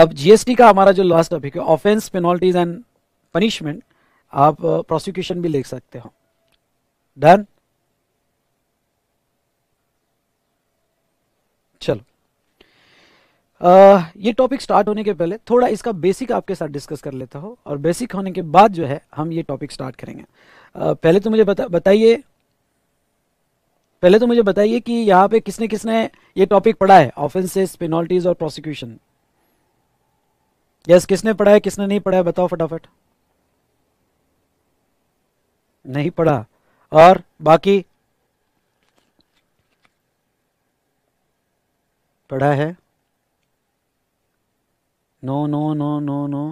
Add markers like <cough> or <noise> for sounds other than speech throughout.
अब जीएसटी का हमारा जो लास्ट टॉपिक है ऑफेंस पेनल्टीज एंड पनिशमेंट आप प्रोसिक्यूशन uh, भी लिख सकते हो डन चलो आ, uh, ये टॉपिक स्टार्ट होने के पहले थोड़ा इसका बेसिक आपके साथ डिस्कस कर लेता हो और बेसिक होने के बाद जो है हम ये टॉपिक स्टार्ट करेंगे आ, uh, पहले तो मुझे बता बताइए पहले तो मुझे बताइए कि यहाँ पे किसने किसने ये टॉपिक पढ़ा है ऑफेंसेस पेनल्टीज और प्रोसिक्यूशन यस किसने पढ़ा है किसने नहीं पढ़ा है बताओ फटाफट नहीं पढ़ा और बाकी पढ़ा है no no no no no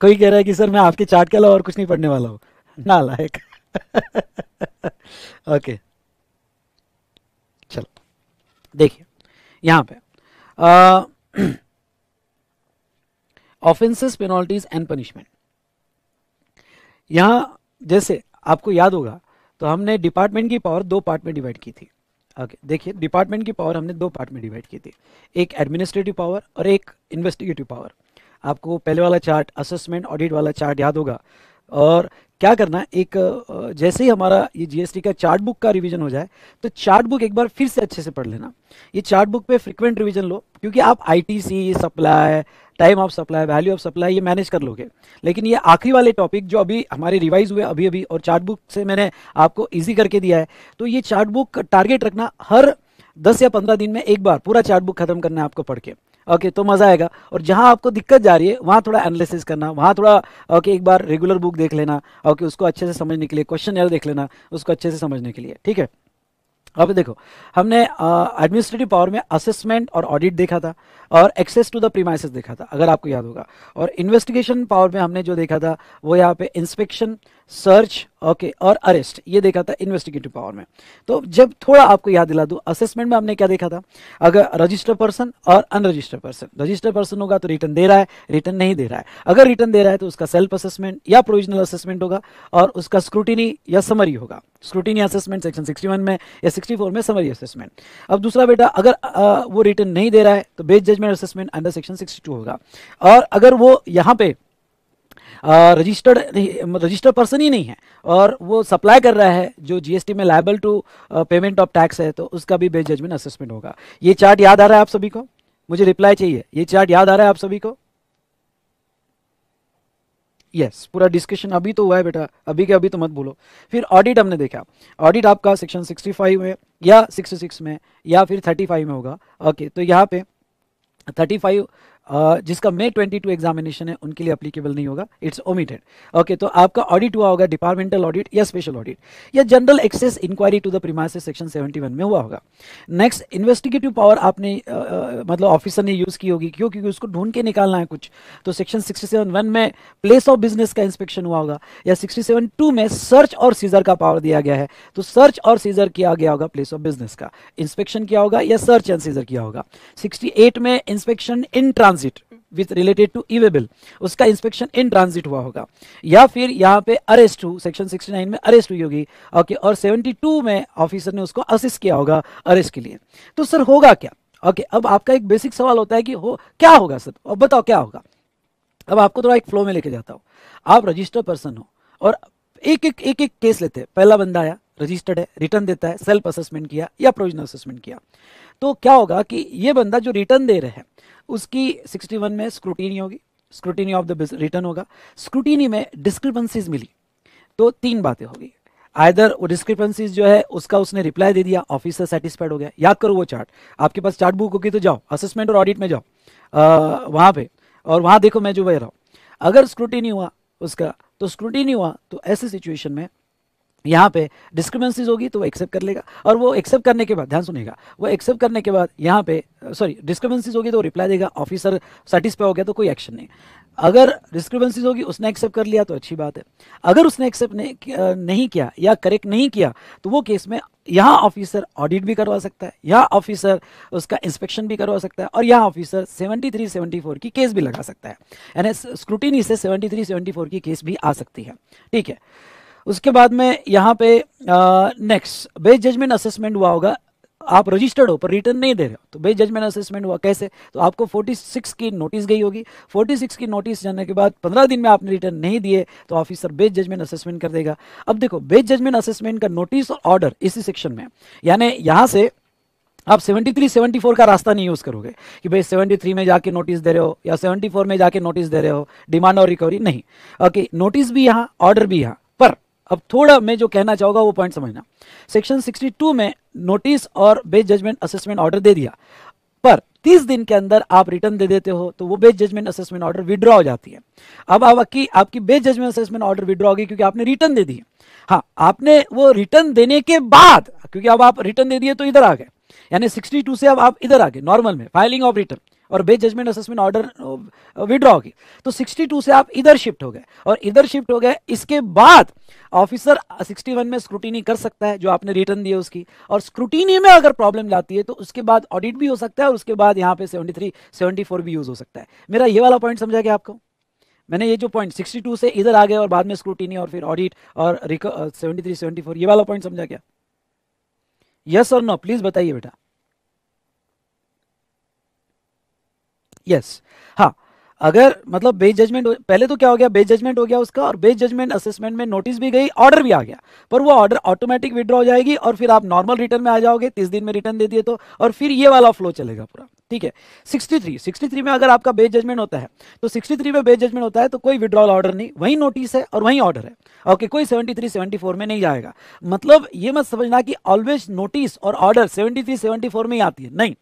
कोई कह रहा है कि सर मैं आपके चार्ट के अलावा और कुछ नहीं पढ़ने वाला हूं ना लायक ओके <laughs> चलो देखिए यहां पे ऑफेंसेस पेनल्टीज एंड पनिशमेंट यहां जैसे आपको याद होगा तो हमने डिपार्टमेंट की पावर दो पार्ट में डिवाइड की थी ओके देखिए डिपार्टमेंट की पावर हमने दो पार्ट में डिवाइड की थी एक एडमिनिस्ट्रेटिव पावर और एक इन्वेस्टिगेटिव पावर आपको पहले वाला चार्ट असेसमेंट ऑडिट वाला चार्ट याद होगा और क्या करना एक जैसे ही हमारा ये जीएसटी का चार्ट बुक का रिवीजन हो जाए तो चार्ट बुक एक बार फिर से अच्छे से पढ़ लेना ये चार्ट बुक पे फ्रिक्वेंट रिवीजन लो क्योंकि आप ITC supply time of supply value of supply ये मैनेज कर लोगे लेकिन ये आखिरी वाले टॉपिक जो अभी हमारे रिवाइज हुए अभी अभी और चार्ट बुक से मैंने आपको ईजी करके दिया है तो ये चार्ट बुक टारगेट रखना हर दस या पंद्रह दिन में एक बार पूरा चार्ट बुक खत्म करना है आपको पढ़ के ओके तो मज़ा आएगा और जहां आपको दिक्कत जा रही है वहां थोड़ा एनालिसिस करना वहां थोड़ा ओके एक बार रेगुलर बुक देख लेना ओके उसको अच्छे से समझने के लिए क्वेश्चन यार देख लेना उसको अच्छे से समझने के लिए ठीक है अब देखो हमने एडमिनिस्ट्रेटिव पावर में असेसमेंट और ऑडिट देखा था और एक्सेस टू द प्रीमाइसिस देखा था अगर आपको याद होगा और इन्वेस्टिगेशन पावर में हमने जो देखा था वो यहाँ पे इंस्पेक्शन सर्च ओके और अरेस्ट ये देखा था इन्वेस्टिगेटिव पावर में तो जब थोड़ा आपको याद दिला दूं असेसमेंट में हमने क्या देखा था अगर रजिस्टर्ड पर्सन और अनरजिस्टर्ड पर्सन रजिस्टर्ड पर्सन होगा तो रिटर्न दे रहा है रिटर्न नहीं दे रहा है अगर रिटर्न दे रहा है तो उसका सेल्फ असेसमेंट या प्रोविजनल असेसमेंट होगा और उसका स्क्रूटिनी या समरी होगा स्क्रूटिनी असेसमेंट सेक्शन सिक्सटी में या सिक्सटी में समरी असेसमेंट अब दूसरा बेटा अगर आ, वो रिटर्न नहीं दे रहा है तो best judgement assessment under section sixty होगा और अगर वो यहाँ पे रजिस्टर्ड रजिस्टर्ड पर्सन ही नहीं है और वो सप्लाई कर रहा है जो जीएसटी में liable to payment of tax है तो उसका भी बेस जजमेंट असेसमेंट होगा ये चार्ट याद आ रहा है आप सभी को मुझे रिप्लाई चाहिए ये चार्ट याद आ रहा है आप सभी को यस yes, पूरा डिस्कशन अभी तो हुआ है बेटा अभी के अभी तो मत बोलो फिर ऑडिट हमने देखा ऑडिट आपका सेक्शन 65 में या 66 में या फिर 35 में होगा ओके okay, तो यहाँ पे 35 जिसका मे 22 एग्जामिनेशन है उनके लिए अप्लीकेबल नहीं होगा इट्स ओमिटेड ओके तो आपका ऑडिट हुआ होगा डिपार्टमेंटल ऑडिट या स्पेशल ऑडिट या general access inquiry to the premise section 71 में हुआ होगा नेक्स्ट इन्वेस्टिगेटिव पावर आपने आ, मतलब ऑफिसर ने यूज़ की होगी क्यों क्योंकि उसको ढूंढ के निकालना है कुछ तो सेक्शन सिक्सटी सेवन में प्लेस ऑफ बिजनेस का इंस्पेक्शन हुआ होगा या सिक्सटी सेवन में सर्च और सीजर का पावर दिया गया है तो सर्च और सीजर किया गया होगा प्लेस ऑफ बिजनेस का इंस्पेक्शन किया होगा या सर्च एंड सीजर किया होगा सिक्सटी में inspection in trans transit with related to e-way bill उसका इंस्पेक्शन इन ट्रांजिट हुआ होगा या फिर यहाँ पे अरेस्ट हुई सेक्शन 69 में अरेस्ट हुई होगी ओके और 72 में ऑफिसर ने उसको असिस्ट किया होगा अरेस्ट के लिए तो सर होगा क्या ओके अब आपका एक बेसिक सवाल होता है कि हो क्या होगा सर अब बताओ क्या होगा अब आपको थोड़ा एक फ्लो में लेके जाता हूँ आप रजिस्टर्ड पर्सन हो और एक एक एक एक केस लेते हैं पहला बंदा आया रजिस्टर्ड है रिटर्न देता है सेल्फ असेसमेंट किया या प्रोविजनल असेसमेंट किया तो क्या होगा कि ये बंदा जो रिटर्न दे रहे हैं उसकी 61 में स्क्रूटिनी होगी स्क्रूटिनी ऑफ द रिटर्न होगा स्क्रूटिनी में डिस्क्रिपेंसीज मिली तो तीन बातें होगी आयदर वो डिस्क्रिपेंसीज जो है उसका उसने रिप्लाई दे दिया ऑफिसर सेटिस्फाइड हो गया याद करो वो चार्ट आपके पास चार्ट बुक होगी तो जाओ असेसमेंट और ऑडिट में जाओ वहाँ पे और वहाँ देखो मैं जो बह रहा हूँ अगर स्क्रूटिनी हुआ उसका तो स्क्रूटिनी हुआ तो ऐसे सिचुएशन में यहाँ पे डिस्क्रिपेंसीज होगी तो वो एक्सेप्ट कर लेगा और वो एक्सेप्ट करने के बाद ध्यान सुनेगा वो एक्सेप्ट करने के बाद यहाँ पे सॉरी डिस्क्रिपेंसीज होगी तो वो रिप्लाई देगा ऑफिसर सेटिस्फाई हो गया तो कोई एक्शन नहीं अगर डिस्क्रिपेंसीज होगी उसने एक्सेप्ट कर लिया तो अच्छी बात है अगर उसने एक्सेप्ट नहीं किया या करेक्ट नहीं किया तो वो केस में यहाँ ऑफिसर ऑडिट भी करवा सकता है यहाँ ऑफिसर उसका इंस्पेक्शन भी करवा सकता है और यहाँ ऑफिसर 73, 74 की केस भी लगा सकता है यानी स्क्रूटिनी से 73, 74 की केस भी आ सकती है ठीक है उसके बाद में यहाँ पे नेक्स्ट बेस जजमेंट असेसमेंट हुआ होगा आप रजिस्टर्ड हो पर रिटर्न नहीं दे रहे हो तो बेस जजमेंट असेसमेंट हुआ कैसे तो आपको 46 की नोटिस गई होगी 46 की नोटिस जाने के बाद 15 दिन में आपने रिटर्न नहीं दिए तो ऑफिसर बेस जजमेंट असेसमेंट कर देगा अब देखो बेस जजमेंट असेसमेंट का नोटिस और ऑर्डर इसी सेक्शन में यानी यहाँ से आप 73, 74 का रास्ता नहीं यूज़ करोगे कि भाई 73 में जाके नोटिस दे रहे हो या 74 में जाके नोटिस दे रहे हो डिमांड और रिकवरी नहीं ओके नोटिस भी यहाँ ऑर्डर भी यहाँ अब थोड़ा मैं जो कहना चाहूंगा वो पॉइंट समझना सेक्शन 62 में नोटिस और बेस जजमेंट असेसमेंट ऑर्डर दे दिया पर 30 दिन के अंदर आप रिटर्न दे देते हो तो वो best judgement assessment order withdraw हो जाती है अब आप आपकी आपकी best judgement assessment order withdraw होगी क्योंकि आपने रिटर्न दे दिए हाँ आपने वो रिटर्न देने के बाद क्योंकि अब आप रिटर्न दे दिए तो इधर आ गए यानी 62 से अब आप इधर आ गए नॉर्मल में फाइलिंग ऑफ रिटर्न और बे जजमेंट असेसमेंट ऑर्डर विड्रॉ होगी तो 62 से आप इधर शिफ्ट हो गए और इधर शिफ्ट हो गए इसके बाद ऑफिसर 61 में स्क्रूटिनी कर सकता है जो आपने रिटर्न दिया उसकी और स्क्रूटिनी में अगर प्रॉब्लम जाती है तो उसके बाद ऑडिट भी हो सकता है और उसके बाद यहाँ पे 73 74 भी यूज हो सकता है मेरा ये वाला पॉइंट समझा गया आपको मैंने ये जो पॉइंट 62 से इधर आ गए और बाद में स्क्रूटिनी और फिर ऑडिट और सेवेंटी थ्री uh, ये वाला पॉइंट समझा गया यस और नो प्लीज बताइए बेटा यस हाँ अगर मतलब बेस जजमेंट पहले तो क्या हो गया बेस जजमेंट हो गया उसका और बेस जजमेंट असेसमेंट में नोटिस भी गई ऑर्डर भी आ गया पर वो ऑर्डर ऑटोमेटिक विड्रॉ हो जाएगी और फिर आप नॉर्मल रिटर्न में आ जाओगे तीस दिन में रिटर्न दे दिए तो और फिर ये वाला फ्लो चलेगा पूरा ठीक है सिक्सटी थ्री सिक्सटी थ्री में अगर आपका बेस जजमेंट होता है तो सिक्सटी थ्री में बेस जजमेंट होता है तो कोई विड्रॉल ऑर्डर नहीं वही नोटिस है और वही ऑर्डर है ओके कोई सेवेंटी थ्री सेवेंटी फोर में नहीं जाएगा मतलब ये मत समझना कि ऑलवेज नोटिस और order seventy three seventy four में ही आती है नहीं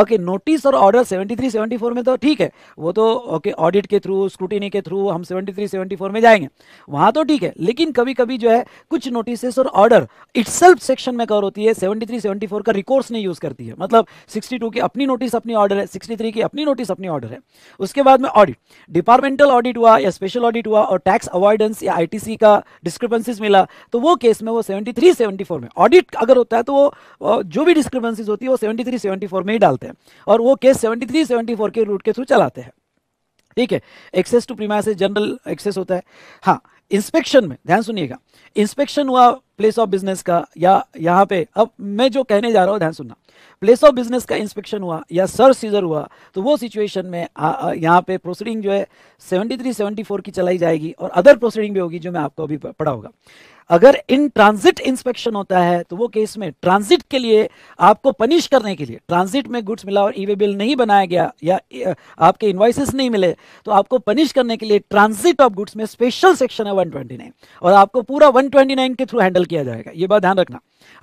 ओके नोटिस और ऑर्डर 73 74 में तो ठीक है वो तो ओके okay, ऑडिट के थ्रू स्क्रूटिनी के थ्रू हम 73 74 में जाएंगे वहां तो ठीक है लेकिन कभी कभी जो है कुछ नोटिस और ऑर्डर इट सेक्शन में कवर होती है 73 74 का रिकोर्स नहीं यूज़ करती है मतलब 62 की अपनी नोटिस अपनी ऑर्डर है सिक्सटी की अपनी नोटिस अपनी ऑर्डर है उसके बाद में ऑडिट डिपार्टमेंटल ऑडिट हुआ या स्पेशल ऑडिट हुआ और टैक्स अवॉइडेंस या आई का डिस्क्रिपेंसीज मिला तो वो केस में वो सेवेंटी थ्री में ऑडिट अगर होता है तो वो जो भी डिस्क्रिपेंसीज होती है वो सेवेंटी थ्री में ही डालते हैं और वो केस 73 74 के रूट के थ्रू चलाते हैं ठीक है access to premises general access होता है हाँ इंस्पेक्शन में ध्यान सुनिएगा इंस्पेक्शन हुआ प्लेस ऑफ बिजनेस का या यहाँ पे अब मैं जो कहने जा रहा हूँ ध्यान सुनना प्लेस ऑफ बिजनेस का इंस्पेक्शन हुआ या सर सीजर हुआ तो वो सिचुएशन में यहाँ पे प्रोसीडिंग जो है 73 74 की चलाई जाएगी और अदर प्रोसीडिंग भी होगी जो मैं आपको अभी पढ़ा होगा अगर इन ट्रांजिट इंस्पेक्शन होता है तो वो केस में ट्रांजिट के लिए आपको पनिश करने के लिए ट्रांजिट में गुड्स मिला और ई e बिल नहीं बनाया गया या आपके इन्वाइसिस नहीं मिले तो आपको पनिश करने के लिए ट्रांजिट ऑफ गुड्स में स्पेशल सेक्शन है 129 और आपको पूरा 129 के थ्रू हैंडल किया जाएगा ये बात ध्यान रखना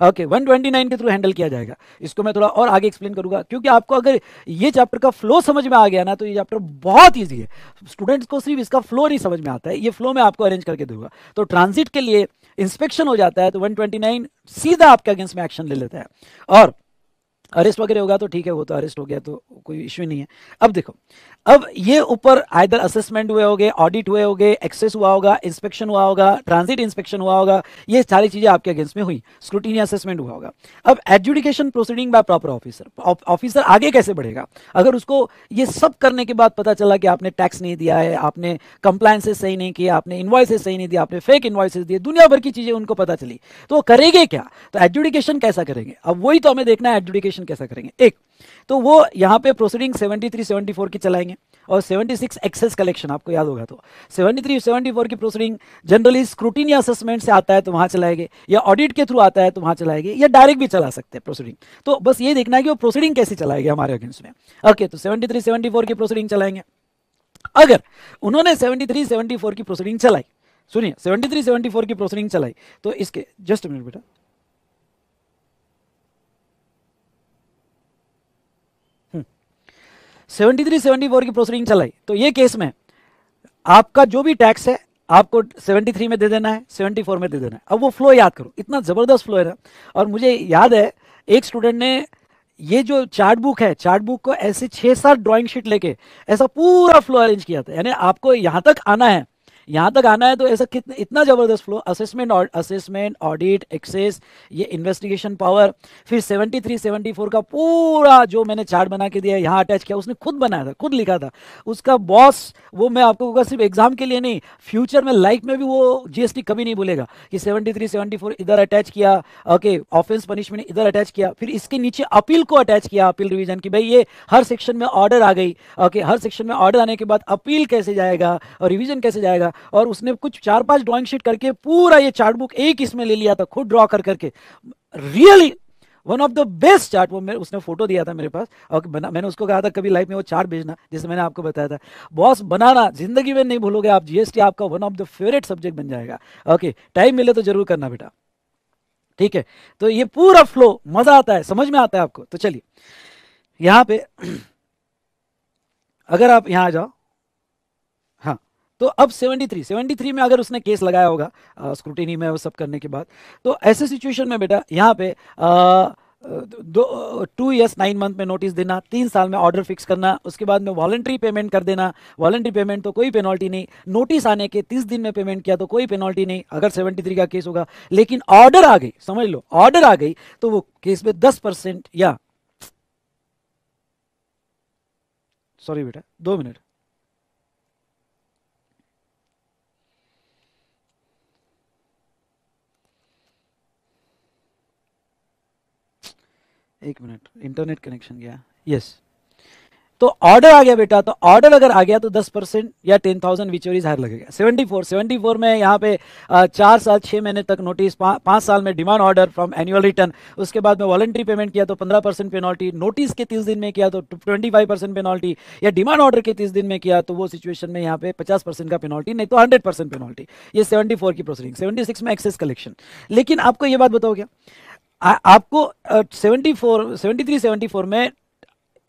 ओके ट्वेंटी नाइन के थ्रू हैंडल किया जाएगा इसको मैं थोड़ा और आगे एक्सप्लेन करूंगा क्योंकि आपको अगर ये चैप्टर का फ्लो समझ में आ गया ना तो ये चैप्टर बहुत ईजी है स्टूडेंट्स को सिर्फ इसका फ्लो नहीं समझ में आता है ये फ्लो मैं आपको अरेंज करके दूंगा तो ट्रांजिट के लिए इंस्पेक्शन हो जाता है तो वन सीधा आपके अगेंस्ट में एक्शन ले लेता है और अरेस्ट वगैरह होगा तो ठीक है वो तो अरेस्ट हो गया तो कोई इश्यू नहीं है अब देखो अब ये ऊपर आयदर असेसमेंट हुए होंगे ऑडिट हुए होंगे एक्सेस हुआ होगा इंस्पेक्शन हुआ होगा ट्रांजिट इंस्पेक्शन हुआ होगा ये सारी चीजें आपके अगेंस्ट में हुई स्क्रूटिनी असेसमेंट हुआ होगा अब adjudication proceeding by proper officer officer आगे कैसे बढ़ेगा अगर उसको ये सब करने के बाद पता चला कि आपने टैक्स नहीं दिया है आपने कंप्लाइंसेज सही नहीं किया आपने इन्वाइसेस सही नहीं दिया आपने फेक इन्वाइसेस दिए दुनिया भर की चीजें उनको पता चली तो करेंगे क्या तो एजुडिकेशन कैसा करेंगे अब वही तो हमें देखना है एजुडिकेशन कैलकुलेशन कैसा करेंगे एक तो वो यहाँ पे प्रोसीडिंग 73, 74 की चलाएंगे और 76 एक्सेस कलेक्शन आपको याद होगा तो 73, 74 की प्रोसीडिंग जनरली स्क्रूटिन या असेसमेंट से आता है तो वहाँ चलाएंगे या ऑडिट के थ्रू आता है तो वहाँ चलाएंगे या डायरेक्ट भी चला सकते हैं प्रोसीडिंग तो बस ये देखना है कि वो प्रोसीडिंग कैसे चलाएंगे हमारे अगेंस्ट में ओके तो सेवेंटी थ्री की प्रोसीडिंग चलाएंगे अगर उन्होंने सेवेंटी थ्री की प्रोसीडिंग चलाई सुनिए सेवेंटी थ्री की प्रोसीडिंग चलाई तो इसके जस्ट मिनट बेटा सेवेंटी थ्री सेवेंटी फोर की प्रोसीडिंग चलाई तो ये केस में आपका जो भी टैक्स है आपको सेवेंटी थ्री में दे देना है सेवेंटी फोर में दे देना है अब वो फ्लो याद करो इतना ज़बरदस्त फ्लो है ना और मुझे याद है एक स्टूडेंट ने ये जो चार्ट बुक है चार्ट बुक को ऐसे छः सात ड्राइंग शीट लेके ऐसा पूरा फ्लो अरेंज किया था यानी आपको यहाँ तक आना है यहाँ तक आना है तो ऐसा कितना इतना ज़बरदस्त flow assessment assessment audit access ये इन्वेस्टिगेशन पावर फिर 73 74 का पूरा जो मैंने चार्ट बना के दिया यहाँ अटैच किया उसने खुद बनाया था खुद लिखा था उसका बॉस वो मैं आपको कहूँगा सिर्फ एग्जाम के लिए नहीं फ्यूचर में लाइफ में भी वो जीएसटी कभी नहीं भूलेगा कि सेवेंटी थ्री इधर अटैच किया ओके ऑफेंस पनिशमेंट इधर अटैच किया फिर इसके नीचे अपील को अटैच किया अपील रिविजन की भाई ये हर सेक्शन में ऑर्डर आ गई ओके हर सेक्शन में ऑर्डर आने के बाद अपील कैसे जाएगा और रिविजन कैसे जाएगा था और उसने कुछ चार पांच ड्राइंग शीट करके पूरा ये चार्ट बुक एक इसमें ले लिया था खुद ड्रॉ कर करके really one of the best chart वो मेरे उसने फोटो दिया था मेरे पास और बना मैंने उसको कहा था कभी लाइफ में वो चार्ट भेजना जैसे मैंने आपको बताया था बॉस बनाना जिंदगी में नहीं भूलोगे आप जीएसटी आपका one of the favourite subject बन जाएगा ओके टाइम मिले तो जरूर करना बेटा ठीक है तो ये पूरा फ्लो मजा आता है समझ में आता है आपको तो चलिए यहां पे <clears throat> अगर आप यहां आ जाओ हाँ तो अब 73 73 में अगर उसने केस लगाया होगा स्क्रूटिनी में वो सब करने के बाद तो ऐसे सिचुएशन में बेटा यहाँ पे आ, दो टू ईयर्स नाइन मंथ में नोटिस देना तीन साल में ऑर्डर फिक्स करना उसके बाद में वॉलेंट्री पेमेंट कर देना वॉलेंट्री पेमेंट तो कोई पेनल्टी नहीं नोटिस आने के तीस दिन में पेमेंट किया तो कोई पेनल्टी नहीं अगर सेवेंटी थ्री का केस होगा लेकिन ऑर्डर आ गई समझ लो ऑर्डर आ गई तो वो केस में दस परसेंट या सॉरी बेटा दो मिनट एक मिनट इंटरनेट कनेक्शन गया यस तो ऑर्डर आ गया बेटा तो ऑर्डर अगर आ गया तो 10 परसेंट या 10,000 थाउजेंड विचोर इज हायर लगेगा 74 74 में यहाँ पे चार साल छः महीने तक नोटिस पा, पाँच साल में demand order from annual return उसके बाद में वॉलेंट्री पेमेंट किया तो 15 परसेंट पेनल्टी नोटिस के 30 दिन में किया तो 25 परसेंट पेनल्टी या डिमांड ऑर्डर के तीस दिन में किया तो वो सिचुएशन में यहाँ पे पचास परसेंट का पेनल्टी नहीं तो हंड्रेड परसेंट पेनल्टी ये सेवेंटी की प्रोसीडिंग सेवेंटी में एक्सेस कलेक्शन लेकिन आपको ये बात बताओ क्या आ, आपको seventy four seventy three seventy four में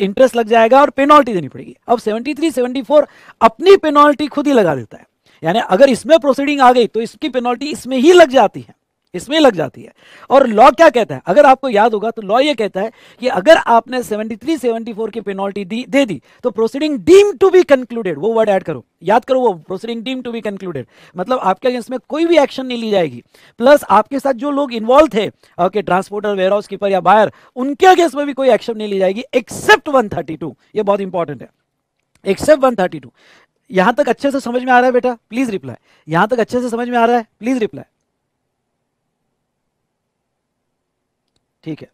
इंटरेस्ट लग जाएगा और पेनल्टी देनी पड़ेगी अब सेवेंटी थ्री सेवेंटी फोर अपनी पेनल्टी खुद ही लगा देता है यानी अगर इसमें प्रोसीडिंग आ गई तो इसकी पेनल्टी इसमें ही लग जाती है इसमें लग जाती है और लॉ क्या कहता है अगर आपको याद होगा तो लॉ ये कहता है कि अगर आपने 73 74 की पेनल्टी दी दे दी तो proceeding deem to be concluded वो वर्ड ऐड करो याद करो वो proceeding deem to be concluded मतलब आपके अगेंस्ट में कोई भी एक्शन नहीं ली जाएगी प्लस आपके साथ जो लोग इन्वॉल्व थे okay transporter warehouse keeper या बायर उनके अगेंस्ट में भी कोई एक्शन नहीं ली जाएगी एक्सेप्ट वन ये बहुत इंपॉर्टेंट है एक्सेप्ट वन यहां तक अच्छे से समझ में आ रहा है बेटा प्लीज रिप्लाई यहां तक अच्छे से समझ में आ रहा है प्लीज रिप्लाई ठीक है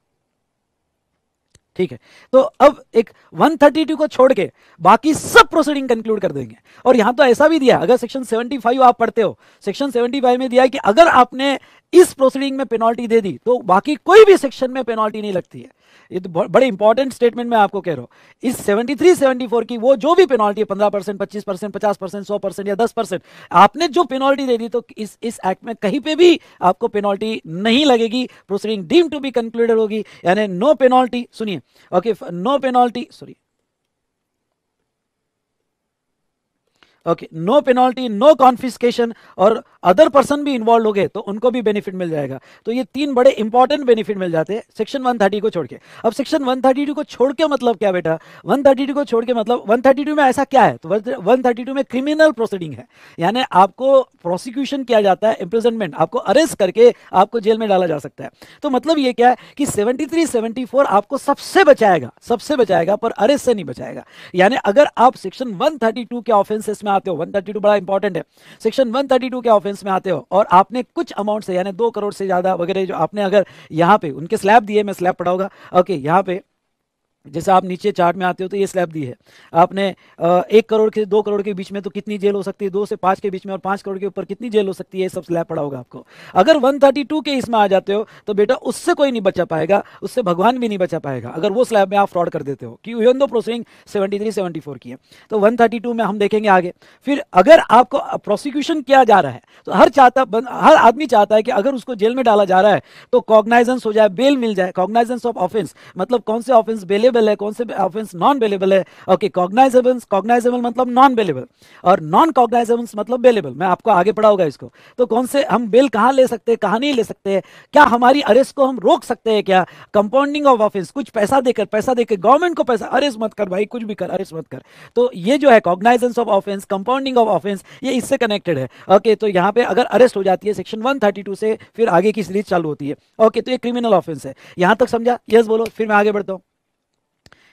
ठीक है तो अब एक 132 को छोड़ के बाकी सब प्रोसीडिंग कंक्लूड कर देंगे और यहां तो ऐसा भी दिया अगर सेक्शन 75 आप पढ़ते हो सेक्शन 75 में दिया है कि अगर आपने इस प्रोसीडिंग में पेनल्टी दे दी तो बाकी कोई भी सेक्शन में पेनल्टी नहीं लगती है ये तो बड़े इंपॉर्टेंट स्टेटमेंट में आपको कह रहा हूं इस 73 74 की वो जो भी पेनल्टी है पंद्रह परसेंट पच्चीस परसेंट पचास परसेंट सौ परसेंट या दस परसेंट आपने जो पेनल्टी दे दी तो इस इस एक्ट में कहीं पे भी आपको पेनल्टी नहीं लगेगी proceeding deem to be concluded होगी यानी नो पेनल्टी सुनिए okay no penalty sorry okay no penalty no confiscation और अदर पर्सन भी इन्वॉल्व हो गए तो उनको भी बेनिफिट मिल जाएगा तो ये तीन बड़े इंपॉर्टेंट बेनिफिट मिल जाते हैं सेक्शन वन थर्टी को छोड़ के अब सेक्शन टू को छोड़ के मतलब क्या बेटा वन थर्टी टू को छोड़ के मतलब टू में ऐसा क्या है तो 132 में क्रिमिनल प्रोसीडिंग है यानी आपको प्रोसिक्यूशन किया जाता है इम्प्रिजनमेंट आपको अरेस्ट करके आपको जेल में डाला जा सकता है तो मतलब ये क्या है कि सेवेंटी थ्री आपको सबसे बचाएगा सबसे बचाएगा पर अरेस्ट से नहीं बचाएगा यानी अगर आप सेक्शन वन के ऑफेंसेस में में आते हो 132 बड़ा इंपॉर्टेंट है सेक्शन 132 के ऑफेंस में आते हो और आपने कुछ अमाउंट से यानी दो करोड़ से ज़्यादा वगैरह जो आपने अगर यहाँ पे उनके स्लैब दिए मैं स्लैब पढ़ाऊंगा ओके यहाँ पे जैसे आप नीचे चार्ट में आते हो तो ये स्लैब दी है आपने एक करोड़ के दो करोड़ के बीच में तो कितनी जेल हो सकती है दो से पाँच के बीच में और पाँच करोड़ के ऊपर कितनी जेल हो सकती है ये सब स्लैब पड़ा होगा आपको अगर 132 के इसमें आ जाते हो तो बेटा उससे कोई नहीं बचा पाएगा उससे भगवान भी नहीं बचा पाएगा अगर वो स्लैब में आप फ्रॉड कर देते हो कि यून दो प्रोसेसिंग सेवेंटी थ्री की है तो वन में हम देखेंगे आगे फिर अगर आपको प्रोसिक्यूशन किया जा रहा है तो हर चाहता हर आदमी चाहता है कि अगर उसको जेल में डाला जा रहा है तो कॉग्नाइजेंस हो जाए बेल मिल जाए कॉग्नाइजेंस ऑफ ऑफेंस मतलब कौन से ऑफेंस बेले बेलेबल है कौन से ऑफेंस नॉन बेलेबल है ओके कॉग्नाइजेबल्स कॉग्नाइजेबल मतलब नॉन बेलेबल और नॉन कॉग्नाइजेबल्स मतलब बेलेबल मैं आपको आगे पढ़ाऊंगा इसको तो कौन से हम बेल कहाँ ले सकते हैं कहाँ नहीं ले सकते हैं क्या हमारी अरेस्ट को हम रोक सकते हैं क्या कंपाउंडिंग ऑफ ऑफेंस कुछ पैसा देकर पैसा देकर गवर्नमेंट को पैसा अरेस्ट मत कर भाई कुछ भी कर अरेस्ट मत कर तो ये जो है cognizance of offence compounding of offence ये इससे कनेक्टेड है ओके तो यहाँ पे अगर अरेस्ट हो जाती है सेक्शन वन से फिर आगे की सीरीज चालू होती है ओके तो ये क्रिमिनल ऑफेंस है यहां तक समझा यस बोलो फिर मैं आगे बढ़ता हूं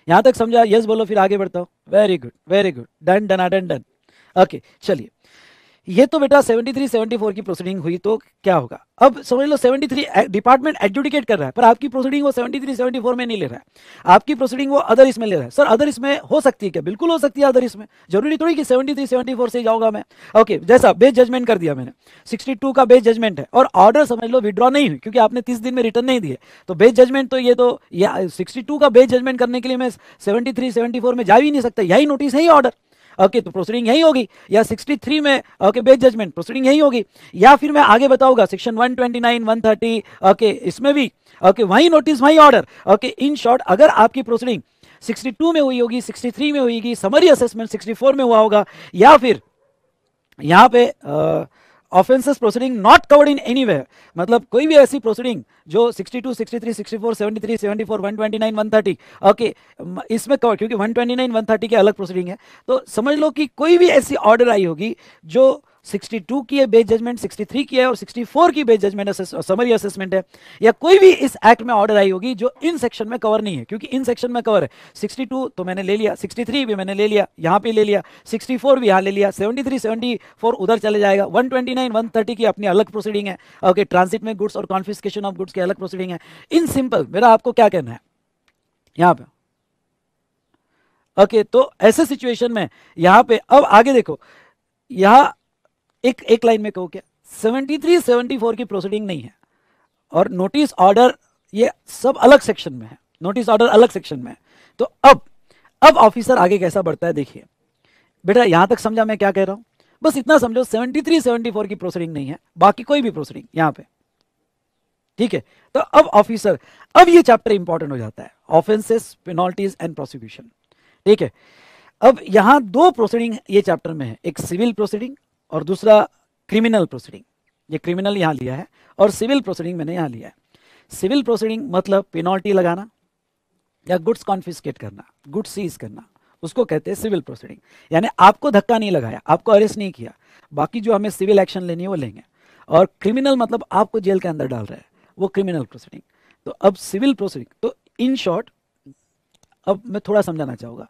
यहां तक समझा यस बोलो फिर आगे बढ़ता हूँ very good very good done done done done okay चलिए ये तो बेटा 73 74 की प्रोसीडिंग हुई तो क्या होगा अब समझ लो 73 डिपार्टमेंट एडजुडिकेट कर रहा है पर आपकी प्रोसीडिंग वो 73 74 में नहीं ले रहा है आपकी प्रोसीडिंग वो अदर इसमें ले रहा है सर अदर इसमें हो सकती है क्या बिल्कुल हो सकती है अदर इसमें जरूरी थोड़ी कि 73 74 से जाऊंगा मैं ओके जैसा बेस जजमेंट कर दिया मैंने सिक्सटी का बेस जजमेंट है और ऑर्डर समझ लो विद्रॉ नहीं हुई क्योंकि आपने तीस दिन में रिटर्न नहीं दिए तो बेस जजमेंट तो ये तो सिक्सटी का बेस जजमेंट करने के लिए मैं सेवेंटी थ्री में जा भी नहीं सकता यही नोटिस है ही ऑर्डर ओके तो प्रोसीडिंग यही होगी या 63 में ओके बेस जजमेंट प्रोसीडिंग यही होगी या फिर मैं आगे बताऊंगा सेक्शन 129 130 ओके इसमें भी ओके वही नोटिस वही ऑर्डर ओके इन शॉर्ट अगर आपकी प्रोसीडिंग 62 में हुई होगी 63 में हुई होगी समरी असेसमेंट 64 में हुआ होगा या फिर यहां पे आ, offences proceeding not covered in any way मतलब कोई भी ऐसी प्रोसीडिंग जो 62, 63, 64, 73, 74, 129, 130 ओके okay, इसमें कवर क्योंकि 129, 130 के अलग प्रोसीडिंग है तो समझ लो कि कोई भी ऐसी ऑर्डर आई होगी जो 62 की है बेस जजमेंट 63 की है और 64 की बेस जजमेंट समरी असेसमेंट है या कोई भी इस एक्ट में ऑर्डर आई होगी जो इन सेक्शन में कवर नहीं है क्योंकि इन सेक्शन में कवर है 62 तो मैंने ले लिया 63 भी मैंने ले लिया यहाँ पे ले लिया 64 भी यहाँ ले लिया 73 74 उधर चले जाएगा 129 130 की अपनी अलग प्रोसीडिंग है ओके ट्रांसिट में गुड्स और कॉन्फिस्केशन ऑफ गुड्स की अलग प्रोसीडिंग है इन सिंपल मेरा आपको क्या कहना है यहाँ पे ओके okay, तो ऐसे सिचुएशन में यहाँ पे अब आगे देखो यहाँ एक एक लाइन में कहो क्या 73, 74 की प्रोसीडिंग नहीं है और नोटिस ऑर्डर ये सब अलग सेक्शन में है नोटिस ऑर्डर अलग सेक्शन में है तो अब अब ऑफिसर आगे कैसा बढ़ता है देखिए बेटा यहां तक समझा मैं क्या कह रहा हूं बस इतना समझो 73, 74 की प्रोसीडिंग नहीं है बाकी कोई भी प्रोसीडिंग यहां पे ठीक है तो अब ऑफिसर अब ये चैप्टर इंपॉर्टेंट हो जाता है ऑफेंसेस पेनॉल्टीज एंड प्रोसिक्यूशन ठीक है अब यहां दो प्रोसीडिंग ये चैप्टर में है एक सिविल प्रोसीडिंग और दूसरा क्रिमिनल प्रोसीडिंग ये क्रिमिनल यहाँ लिया है और सिविल प्रोसीडिंग मैंने यहाँ लिया है सिविल प्रोसीडिंग मतलब पेनल्टी लगाना या गुड्स कॉन्फिस्केट करना गुड्स सीज करना उसको कहते हैं सिविल प्रोसीडिंग यानी आपको धक्का नहीं लगाया आपको अरेस्ट नहीं किया बाकी जो हमें सिविल एक्शन लेनी है वो लेंगे और क्रिमिनल मतलब आपको जेल के अंदर डाल रहा है वो क्रिमिनल प्रोसीडिंग तो अब सिविल प्रोसीडिंग तो इन शॉर्ट अब मैं थोड़ा समझाना चाहूँगा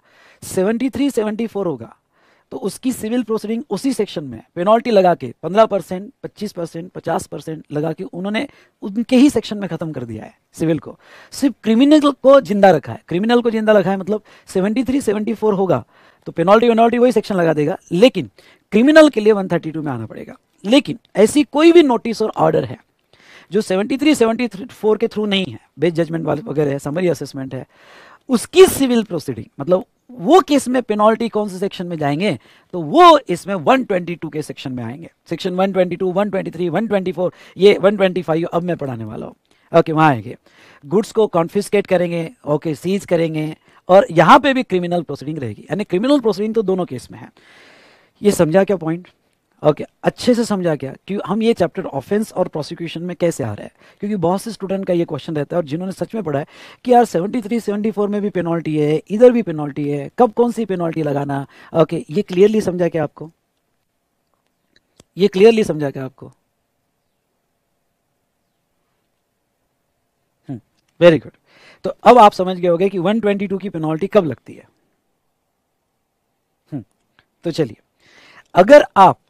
सेवेंटी फोर होगा तो उसकी सिविल प्रोसीडिंग उसी सेक्शन में पेनल्टी लगा के 15 परसेंट पच्चीस परसेंट पचास परसेंट लगा के उन्होंने उनके ही सेक्शन में खत्म कर दिया है सिविल को सिर्फ क्रिमिनल को जिंदा रखा है क्रिमिनल को जिंदा रखा है मतलब 73 74 होगा तो पेनल्टी वेनल्टी वही सेक्शन लगा देगा लेकिन क्रिमिनल के लिए वन में आना पड़ेगा लेकिन ऐसी कोई भी नोटिस और ऑर्डर है जो सेवेंटी फोर के थ्रू नहीं है बेस्ट जजमेंट वगैरह है समरी असेसमेंट है उसकी सिविल प्रोसीडिंग मतलब वो केस में पेनल्टी कौन से सेक्शन में जाएंगे तो वो इसमें 122 के सेक्शन में आएंगे सेक्शन 122, 123, 124 ये 125 अब मैं पढ़ाने वाला हूँ ओके वहां वहाँ आएंगे गुड्स को कॉन्फिस्केट करेंगे ओके सीज करेंगे और यहाँ पे भी क्रिमिनल प्रोसीडिंग रहेगी यानी क्रिमिनल प्रोसीडिंग तो दोनों केस में है ये समझा क्या पॉइंट ओके okay, अच्छे से समझा गया कि हम ये चैप्टर ऑफेंस और प्रोसिक्यूशन में कैसे आ रहा है क्योंकि बहुत से स्टूडेंट का ये क्वेश्चन रहता है और जिन्होंने सच में पढ़ा है कि यार 73 74 में भी पेनल्टी है इधर भी पेनल्टी है कब कौन सी पेनल्टी लगाना ओके okay, ये क्लियरली समझा क्या आपको ये क्लियरली समझा क्या आपको वेरी hmm, गुड तो अब आप समझ गए हो कि वन की पेनल्टी कब लगती है hmm, तो चलिए अगर आप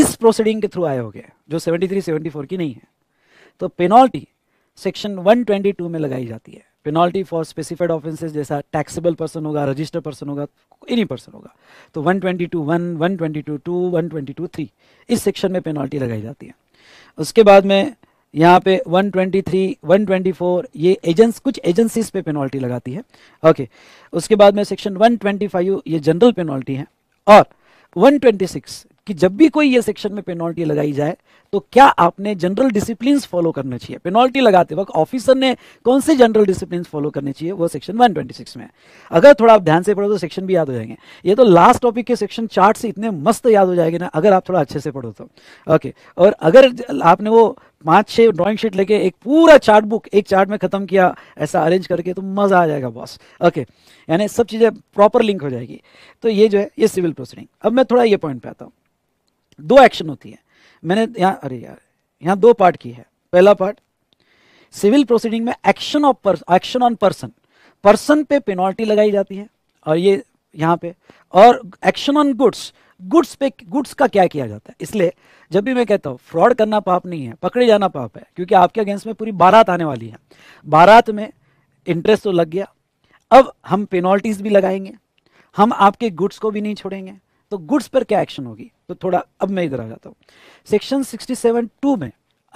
इस प्रोसीडिंग के थ्रू आए हो गए जो 73 74 की नहीं है तो पेनल्टी सेक्शन 122 में लगाई जाती है पेनल्टी फॉर स्पेसिफाइड ऑफेंसेस जैसा टैक्सेबल पर्सन होगा रजिस्टर पर्सन होगा एनी पर्सन होगा तो 122 to one twenty two three इस सेक्शन में पेनल्टी लगाई जाती है उसके बाद में यहाँ पे 123, 124 ये एजेंस कुछ एजेंसीज पे पेनल्टी लगाती है ओके उसके बाद में सेक्शन 125 ये जनरल पेनल्टी है और 126 कि जब भी कोई ये सेक्शन में पेनल्टी लगाई जाए तो क्या आपने जनरल डिसिप्लिन फॉलो करना चाहिए पेनल्टी लगाते वक्त ऑफिसर ने कौन से जनरल डिसिप्लिन फॉलो करने चाहिए वो सेक्शन 126 में अगर थोड़ा आप ध्यान से पढ़ो तो सेक्शन भी याद हो जाएंगे ये तो लास्ट टॉपिक के सेक्शन चार्ट से इतने मस्त याद हो जाएंगे ना अगर आप थोड़ा अच्छे से पढ़ो तो ओके और अगर आपने वो पांच छह ड्रॉइंग शीट लेके एक पूरा चार्ट बुक एक चार्ट में खत्म किया ऐसा अरेंज करके तो मजा आ जाएगा बॉस ओके यानी सब चीजें प्रॉपर लिंक हो जाएगी तो ये जो है ये सिविल प्रोसीडिंग अब मैं थोड़ा ये पॉइंट पे आता हूँ दो एक्शन होती है मैंने यहाँ अरे यार यहाँ दो पार्ट की है पहला पार्ट सिविल प्रोसीडिंग में action of action on person person पे पेनल्टी लगाई जाती है और ये यहाँ पे और एक्शन ऑन गुड्स गुड्स पे गुड्स का क्या किया जाता है इसलिए जब भी मैं कहता हूँ फ्रॉड करना पाप नहीं है पकड़े जाना पाप है क्योंकि आपके अगेंस्ट में पूरी बारात आने वाली है बारात में इंटरेस्ट तो लग गया अब हम पेनल्टीज भी लगाएंगे हम आपके गुड्स को भी नहीं छोड़ेंगे तो गुड्स पर क्या एक्शन होगी तो थोड़ा अब मैं इधर आ जाता हूँ सेक्शन 67 टू में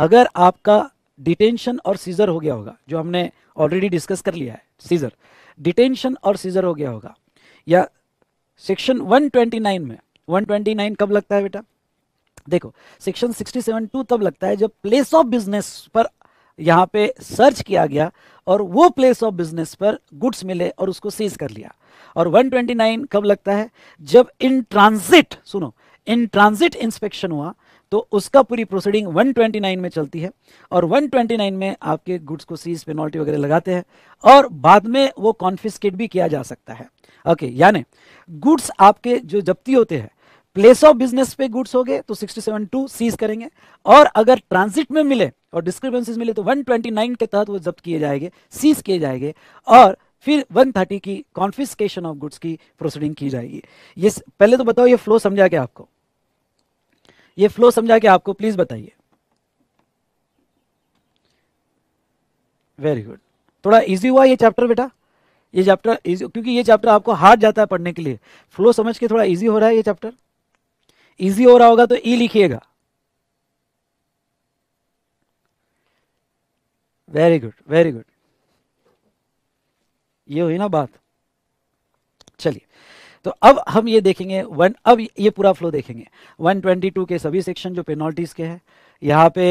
अगर आपका डिटेंशन और सीजर हो गया होगा जो हमने ऑलरेडी डिस्कस कर लिया है सीजर डिटेंशन और सीजर हो गया होगा या सेक्शन 129 में 129 कब लगता है बेटा देखो सेक्शन 67 टू तब लगता है जब प्लेस ऑफ बिजनेस पर यहाँ पे सर्च किया गया और वो प्लेस ऑफ बिजनेस पर गुड्स मिले और उसको सीज कर लिया और 129 कब लगता है जब इन ट्रांजिट सुनो इन ट्रांजिट इंस्पेक्शन हुआ तो उसका पूरी प्रोसीडिंग 129 में चलती है और 129 में आपके गुड्स को सीज पेनल्टी वगैरह लगाते हैं और बाद में वो कॉन्फिस्केट भी किया जा सकता है ओके यानी गुड्स आपके जो जब्ती होते हैं प्लेस ऑफ बिजनेस पे गुड्स हो गए तो 672 सीज करेंगे और अगर ट्रांजिट में मिले और डिस्क्रिपेंसीज मिले तो 129 के तहत वो जब्त किए जाएंगे सीज किए जाएंगे और फिर 130 की कॉन्फिस्केशन ऑफ गुड्स की प्रोसीडिंग की जाएगी ये पहले तो बताओ ये फ्लो समझा के आपको ये फ्लो समझा के आपको प्लीज बताइए वेरी गुड थोड़ा इजी हुआ ये चैप्टर बेटा ये चैप्टर क्योंकि ये चैप्टर आपको हार्ड जाता है पढ़ने के लिए फ्लो समझ के थोड़ा इजी हो रहा है ये चैप्टर इजी हो रहा होगा तो ई e लिखिएगा वेरी गुड वेरी गुड ये हुई ना बात चलिए तो अब हम ये देखेंगे वन अब ये पूरा फ्लो देखेंगे 122 के सभी सेक्शन जो पेनल्टीज के हैं यहाँ पे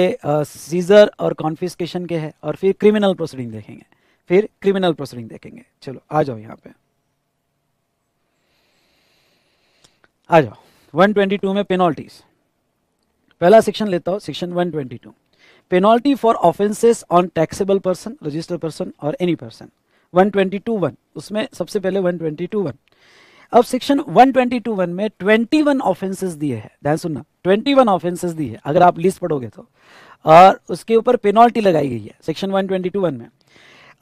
सीजर और कॉन्फिस्केशन के हैं और फिर क्रिमिनल प्रोसीडिंग देखेंगे फिर क्रिमिनल प्रोसीडिंग देखेंगे चलो आ जाओ यहाँ पे आ जाओ 122 में पेनल्टीज पहला सेक्शन लेता हूँ section 122 penalty for offences on taxable person registered person और any person one twenty two one उसमें सबसे पहले वन ट्वेंटी टू वन अब सेक्शन वन में वन ऑफेंसेज दिए हैं ध्यान सुनना वन ऑफेंसेज दिए हैं अगर आप लिस्ट पढ़ोगे तो और उसके ऊपर पेनल्टी लगाई गई है section one twenty two one में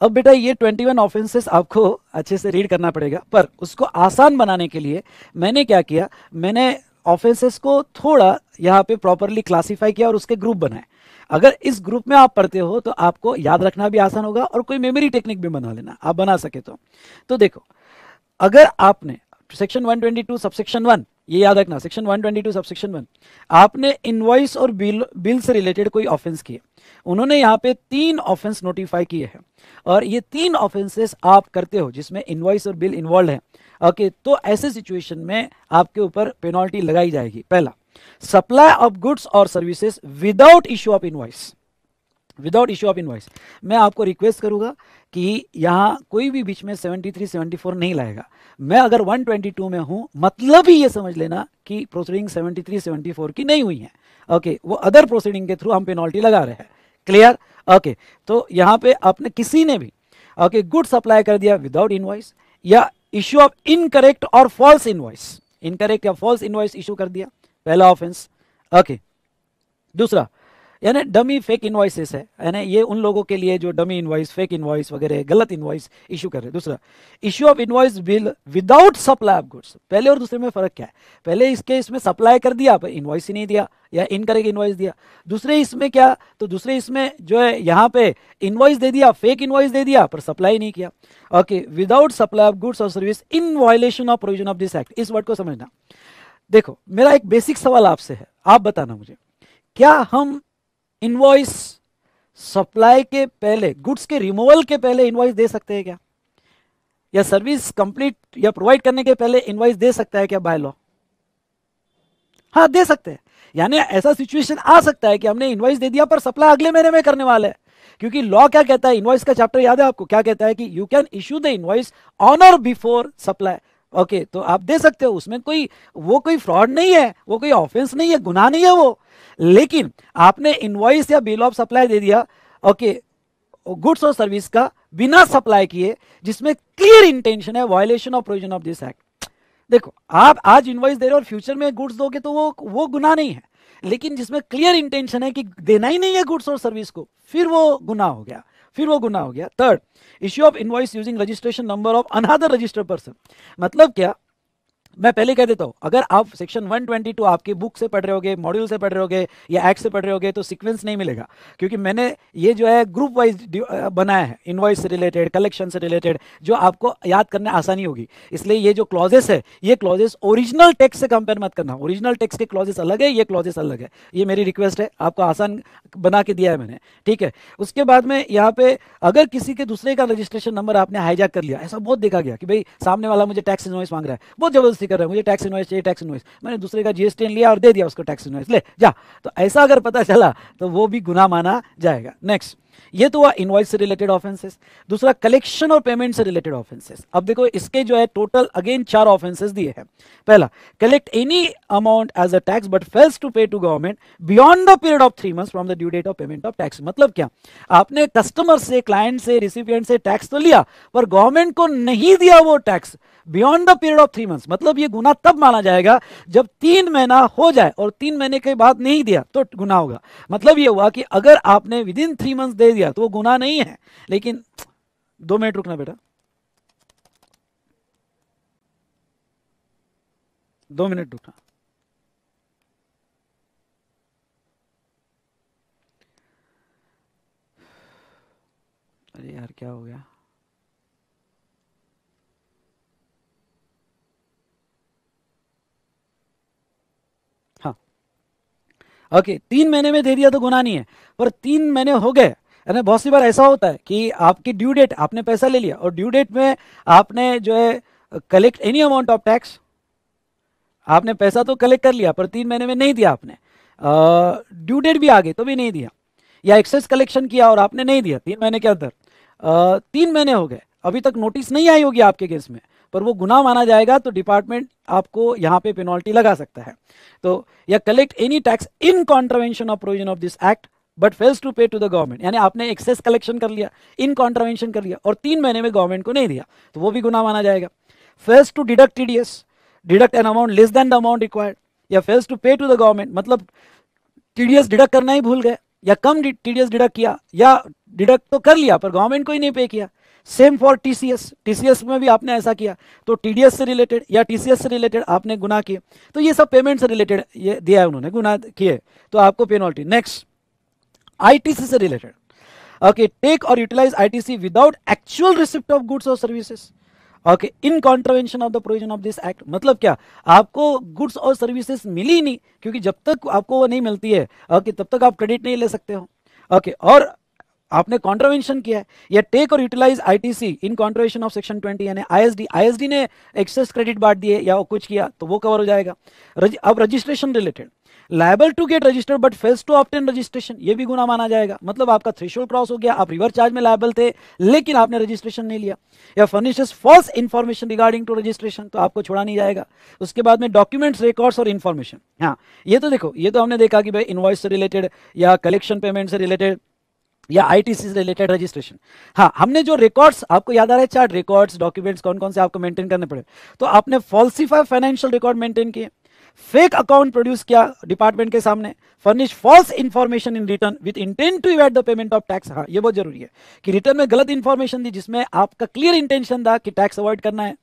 अब बेटा ये ट्वेंटी वन ऑफेंसेस आपको अच्छे से रीड करना पड़ेगा पर उसको आसान बनाने के लिए मैंने क्या किया मैंने ऑफेंसेस को थोड़ा यहाँ पे प्रॉपरली क्लासीफाई किया और उसके ग्रुप बनाए अगर इस ग्रुप में आप पढ़ते हो तो आपको याद रखना भी आसान होगा और कोई मेमोरी टेक्निक भी बना लेना आप बना सके तो तो देखो अगर आपने सेक्शन 122 सबसेक्शन वन ये याद रखना सेक्शन 122 सबसेक्शन वन आपने इनवॉइस और बिल बिल से रिलेटेड कोई ऑफेंस किए उन्होंने यहाँ पे तीन ऑफेंस नोटिफाई किए हैं और ये तीन ऑफेंसेस आप करते हो जिसमें इनवॉइस और बिल इन्वॉल्व है ओके तो ऐसे सिचुएशन में आपके ऊपर पेनल्टी लगाई जाएगी पहला सप्लाई ऑफ गुड्स और services without issue of invoice without issue of invoice मैं आपको रिक्वेस्ट करूंगा कि यहां कोई भी बीच में 73, 74 नहीं लाएगा मैं अगर 122 में हूं मतलब ही ये समझ लेना कि प्रोसीडिंग 73, 74 की नहीं हुई है ओके okay, वो अदर प्रोसीडिंग के थ्रू हम पेनल्टी लगा रहे हैं क्लियर ओके तो यहां पे आपने किसी ने भी ओके गुड सप्लाई कर दिया विदाउट इनवॉइस या इश्यू ऑफ इनकरेक्ट और फॉल्स इनवॉइस इनकरेक्ट या फॉल्स इनवॉइस इश्यू कर दिया पहला ऑफेंस ओके दूसरा यानी डमी फेक इन्वाइसेस है यानी ये उन लोगों के लिए जो डमी इन्वाइस फेक इन्वाइस वगैरह गलत इन्वाइस इश्यू कर रहे हैं दूसरा issue of invoice bill without supply of goods पहले और दूसरे में फर्क क्या है पहले इसके इसमें सप्लाई कर दिया पर इन्वाइस ही नहीं दिया या इन इनकरेक्ट इन्वाइस दिया दूसरे इसमें क्या तो दूसरे इसमें जो है यहाँ पे इन्वाइस दे दिया फेक इन्वाइस दे दिया पर सप्लाई नहीं किया okay without supply of goods और service in violation of provision of this act इस वर्ड को समझना देखो मेरा एक बेसिक सवाल आपसे है आप बताना मुझे क्या हम इनवॉइस सप्लाई के पहले गुड्स के रिमूवल के पहले इनवॉइस दे सकते हैं क्या या सर्विस कंप्लीट या प्रोवाइड करने के पहले इनवॉइस दे सकता है क्या बाय लॉ हाँ दे सकते हैं यानी ऐसा सिचुएशन आ सकता है कि हमने इनवॉइस दे दिया पर सप्लाई अगले महीने में करने वाले क्योंकि लॉ क्या कहता है इनवॉइस का चैप्टर याद है आपको क्या कहता है कि you can issue the invoice on or before supply okay तो आप दे सकते हो उसमें कोई वो कोई फ्रॉड नहीं है वो कोई ऑफेंस नहीं है गुना नहीं है वो लेकिन आपने इन्वॉइस या बिल ऑफ सप्लाई दे दिया ओके गुड्स और सर्विस का बिना सप्लाई किए जिसमें क्लियर इंटेंशन है violation of provision of this act देखो आप आज इन्वॉइस दे रहे हो और फ्यूचर में गुड्स दोगे तो वो वो गुना नहीं है लेकिन जिसमें क्लियर इंटेंशन है कि देना ही नहीं है गुड्स और सर्विस को फिर वो गुना हो गया फिर वो गुना हो गया third issue of invoice using registration number of another registered person मतलब क्या मैं पहले कह देता हूँ अगर आप सेक्शन 122 आपकी बुक से पढ़ रहे होगे मॉड्यूल से पढ़ रहे होगे या एक्ट से पढ़ रहे होगे तो सीक्वेंस नहीं मिलेगा क्योंकि मैंने ये जो है ग्रुप वाइज बनाया है इन्वाइस से रिलेटेड कलेक्शन से रिलेटेड जो आपको याद करने आसानी होगी इसलिए ये जो क्लॉजेस है ये क्लॉजेस ओरिजिनल टेक्स से कंपेयर मत करना ओरिजिनल टेक्स के क्लॉजेस अलग है ये क्लॉजेस अलग है ये मेरी रिक्वेस्ट है आपको आसान बना के दिया है मैंने ठीक है उसके बाद में यहाँ पे अगर किसी के दूसरे का रजिस्ट्रेशन नंबर आपने हाईजैक कर लिया ऐसा बहुत देखा गया कि भाई सामने वाला मुझे टैक्स इन्वाइस मांग रहा है बहुत जबरदस्ती कर रहा है मुझे टैक्स इन्वाइस चाहिए टैक्स इन्वाइस मैंने दूसरे का जीएसटी लिया और दे दिया उसको टैक्स इन्वाइस ले जा तो ऐसा अगर पता चला तो वो भी गुना माना जाएगा नेक्स्ट ये तो हुआ इनवाइस से रिलेटेड ऑफेंसेस दूसरा कलेक्शन और पेमेंट से रिलेटेड ऑफेंसेस अब देखो इसके जो है टोटल अगेन चार ऑफेंसेस दिए हैं पहला collect any amount as a tax but fails to pay to government beyond the period of three months from the due date of payment of tax मतलब क्या आपने कस्टमर से क्लाइंट से recipient से टैक्स तो लिया पर गवर्नमेंट को नहीं दिया वो tax beyond the period of three months मतलब ये गुना तब माना जाएगा जब तीन महीना हो जाए और तीन महीने के बाद नहीं दिया तो गुना होगा मतलब ये हुआ कि अगर आपने विद इन थ्री मंथ्स दे दे दिया तो वो गुनाह नहीं है लेकिन दो मिनट रुकना बेटा दो मिनट रुकना अरे यार क्या हो गया हाँ ओके तीन महीने में दे दिया तो गुना नहीं है पर तीन महीने हो गए है ना बहुत सी बार ऐसा होता है कि आपकी ड्यू डेट आपने पैसा ले लिया और ड्यू डेट में आपने जो है collect any amount of tax आपने पैसा तो कलेक्ट कर लिया पर तीन महीने में नहीं दिया आपने ड्यू डेट भी आ गई तो भी नहीं दिया या एक्सेस कलेक्शन किया और आपने नहीं दिया तीन महीने के अंदर तीन महीने हो गए अभी तक नोटिस नहीं आई होगी आपके केस में पर वो गुना माना जाएगा तो डिपार्टमेंट आपको यहाँ पे पेनल्टी लगा सकता है तो या collect any tax in contravention of provision of this act but fails to pay to the government यानी आपने एक्सेस कलेक्शन कर लिया इन कॉन्ट्रावेंशन कर लिया और तीन महीने में गवर्नमेंट को नहीं दिया तो वो भी गुना माना जाएगा fails to deduct T D S deduct an amount less than the amount required या fails to pay to the government मतलब टी डी एस डिडक्ट करना ही भूल गए या कम टी डी एस डिडक्ट किया या डिडक्ट तो कर लिया पर गवर्नमेंट को ही नहीं पे किया same for T C S T C S में भी आपने ऐसा किया तो टी डी एस से रिलेटेड या टी सी एस से रिलेटेड आपने गुना किए तो ये सब पेमेंट से रिलेटेड ये दिया है उन्होंने गुना किए तो आपको पेनल्टी नेक्स्ट ITC से रिलेटेड ओके टेक और utilise ITC without actual receipt of goods और services okay in contravention of the provision of this act मतलब क्या आपको गुड्स और सर्विसेज मिली नहीं क्योंकि जब तक आपको वो नहीं मिलती है ओके okay, तब तक आप क्रेडिट नहीं ले सकते हो ओके okay, और आपने कॉन्ट्रवेंशन किया है या टेक और utilise ITC in contravention of section 20 यानी आईएसडी आईएसडी ने एक्सेस क्रेडिट बांट दिए या कुछ किया तो वो कवर हो जाएगा रज, अब registration related liable to get register but fails to obtain registration ये भी गुना माना जाएगा मतलब आपका थ्रेशोल क्रॉस हो गया आप रिवर चार्ज में लाइबल थे लेकिन आपने रजिस्ट्रेशन नहीं लिया या furnish false information regarding to registration तो आपको छोड़ा नहीं जाएगा उसके बाद में डॉक्यूमेंट्स रिकॉर्ड्स और इन्फॉर्मेशन हाँ ये तो देखो ये तो हमने देखा कि भाई इन्वॉइस से रिलेटेड या कलेक्शन पेमेंट से रिलेटेड या आईटीसी से रिलेटेड रजिस्ट्रेशन हाँ हमने जो रिकॉर्ड्स आपको याद आ रहा है चार्ट रिकॉर्ड्स डॉक्यूमेंट्स कौन कौन से आपको मेंटेन करने पड़े तो आपने फॉल्सिफाई फाइनेंशियल रिकॉर्ड मेंटेन किए फेक अकाउंट प्रोड्यूस किया डिपार्टमेंट के सामने furnish false information in return with intent to evade the payment of tax हाँ ये बहुत जरूरी है कि रिटर्न में गलत इन्फॉर्मेशन दी जिसमें आपका क्लियर इंटेंशन था कि टैक्स अवॉइड करना है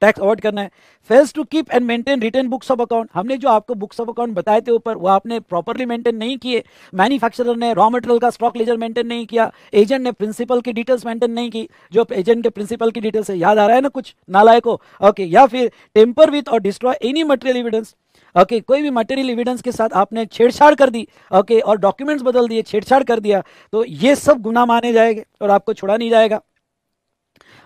टैक्स अवॉइड करना है fails to keep and maintain return books of account हमने जो आपको बुक्स ऑफ अकाउंट बताए थे ऊपर वो आपने प्रॉपरली मेंटेन नहीं किए मैन्युफैक्चरर ने रॉ मटेरियल का स्टॉक लेजर मेंटेन नहीं किया एजेंट ने प्रिंसिपल की डिटेल्स मेंटेन नहीं की जो एजेंट के प्रिंसिपल की डिटेल्स है याद आ रहा है ना कुछ नालायक को ओके या फिर टेम्पर विथ और destroy any material evidence okay okay, कोई भी मटेरियल एविडेंस के साथ आपने छेड़छाड़ कर दी ओके okay, और डॉक्यूमेंट्स बदल दिए छेड़छाड़ कर दिया तो ये सब गुना माने जाएंगे और आपको छोड़ा नहीं जाएगा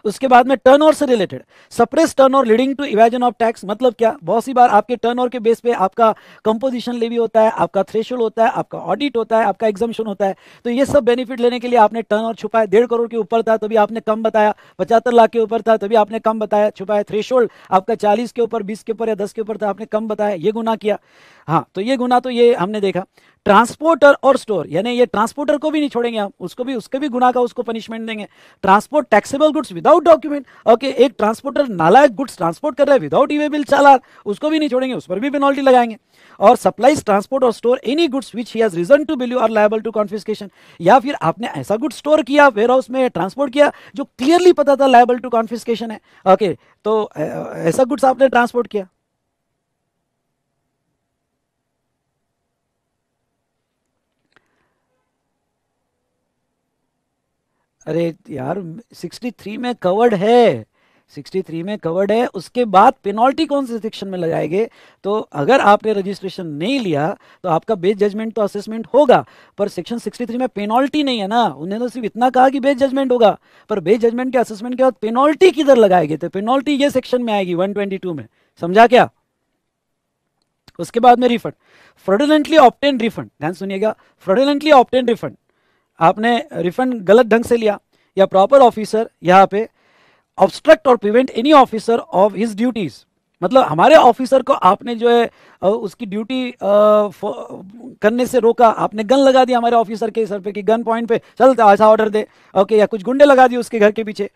उसके बाद में टर्न से related suppress turn leading to evasion of tax मतलब क्या बहुत सी बार आपके टर्न के बेस पे आपका कंपोजिशन लेवी होता है आपका थ्रेशोल होता है आपका ऑडिट होता है आपका एग्जामेशन होता है तो ये सब बेनिफिट लेने के लिए आपने टर्न ओवर छुपाया डेढ़ करोड़ के ऊपर था तभी आपने कम बताया पचहत्तर लाख के ऊपर था तभी आपने कम बताया छुपाया थ्रेश आपका चालीस के ऊपर बीस के ऊपर या दस के ऊपर था आपने कम बताया ये गुना किया हाँ तो ये गुना तो ये हमने देखा ट्रांसपोर्टर और स्टोर यानी ये ट्रांसपोर्टर को भी नहीं छोड़ेंगे हम उसको भी उसके भी गुना का उसको पनिशमेंट देंगे transport taxable goods without document okay एक ट्रांसपोर्टर नालायक गुड्स ट्रांसपोर्ट कर रहा है विदाउट ई वे बिल चालान उसको भी नहीं छोड़ेंगे उस पर भी पेनल्टी लगाएंगे और सप्लाईज ट्रांसपोर्ट और store any goods which he has reason to believe are liable to confiscation या फिर आपने ऐसा गुड्स स्टोर किया वेयर हाउस में ट्रांसपोर्ट किया जो क्लियरली पता था लाइबल टू कॉन्फिस्केशन है ओके okay, तो ऐसा गुड्स आपने ट्रांसपोर्ट किया अरे यार 63 में कवर्ड है 63 में कवर्ड है उसके बाद पेनल्टी कौन से सेक्शन में लगाएंगे तो अगर आपने रजिस्ट्रेशन नहीं लिया तो आपका बेस जजमेंट तो असेसमेंट होगा पर सेक्शन 63 में पेनल्टी नहीं है ना उन्हें तो सिर्फ इतना कहा कि बेस जजमेंट होगा पर बेस जजमेंट के असेसमेंट के बाद पेनल्टी किधर लगाएंगे तो पेनल्टी ये सेक्शन में आएगी वन में समझा क्या उसके बाद में रिफंड फ्रॉडुलेंटली ऑप्टेन रिफंड ध्यान सुनिएगा फ्रॉडुलेंटली ऑप्टेन रिफंड आपने रिफंड गलत ढंग से लिया या प्रॉपर ऑफिसर यहाँ पे ऑब्स्ट्रक्ट और prevent any officer of his duties मतलब हमारे ऑफिसर को आपने जो है उसकी ड्यूटी करने से रोका आपने गन लगा दिया हमारे ऑफिसर के सर पे कि गन पॉइंट पे चल तो ऐसा ऑर्डर दे ओके या कुछ गुंडे लगा दिए उसके घर के पीछे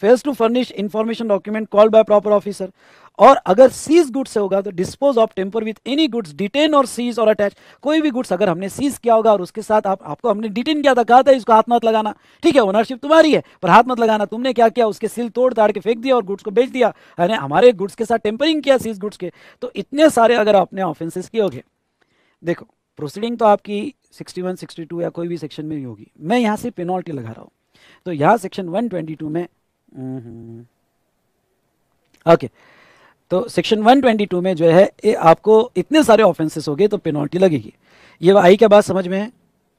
fails to furnish information document called by proper officer और अगर सीज गुड्स से होगा तो dispose of tamper with any goods detain और सीज और अटैच कोई भी गुड्स अगर हमने सीज किया होगा और उसके साथ आप आपको हमने डिटेन किया था कहा था इसको हाथ मत लगाना ठीक है ओनरशिप तुम्हारी है पर हाथ मत लगाना तुमने क्या किया उसके सील तोड़ ताड़ के फेंक दिया और गुड्स को बेच दिया है हमारे गुड्स के साथ टेम्परिंग किया सीज गुड्स के तो इतने सारे अगर आपने ऑफेंसेस किए होगे देखो प्रोसीडिंग तो आपकी सिक्सटी वन या कोई भी सेक्शन में ही होगी मैं यहाँ से पेनॉल्टी लगा रहा हूँ तो यहाँ सेक्शन वन में okay hmm, hmm, hmm. okay. तो सेक्शन 122 में जो है ये आपको इतने सारे ऑफेंसेस हो गए तो पेनल्टी लगेगी ये आई क्या बात समझ में है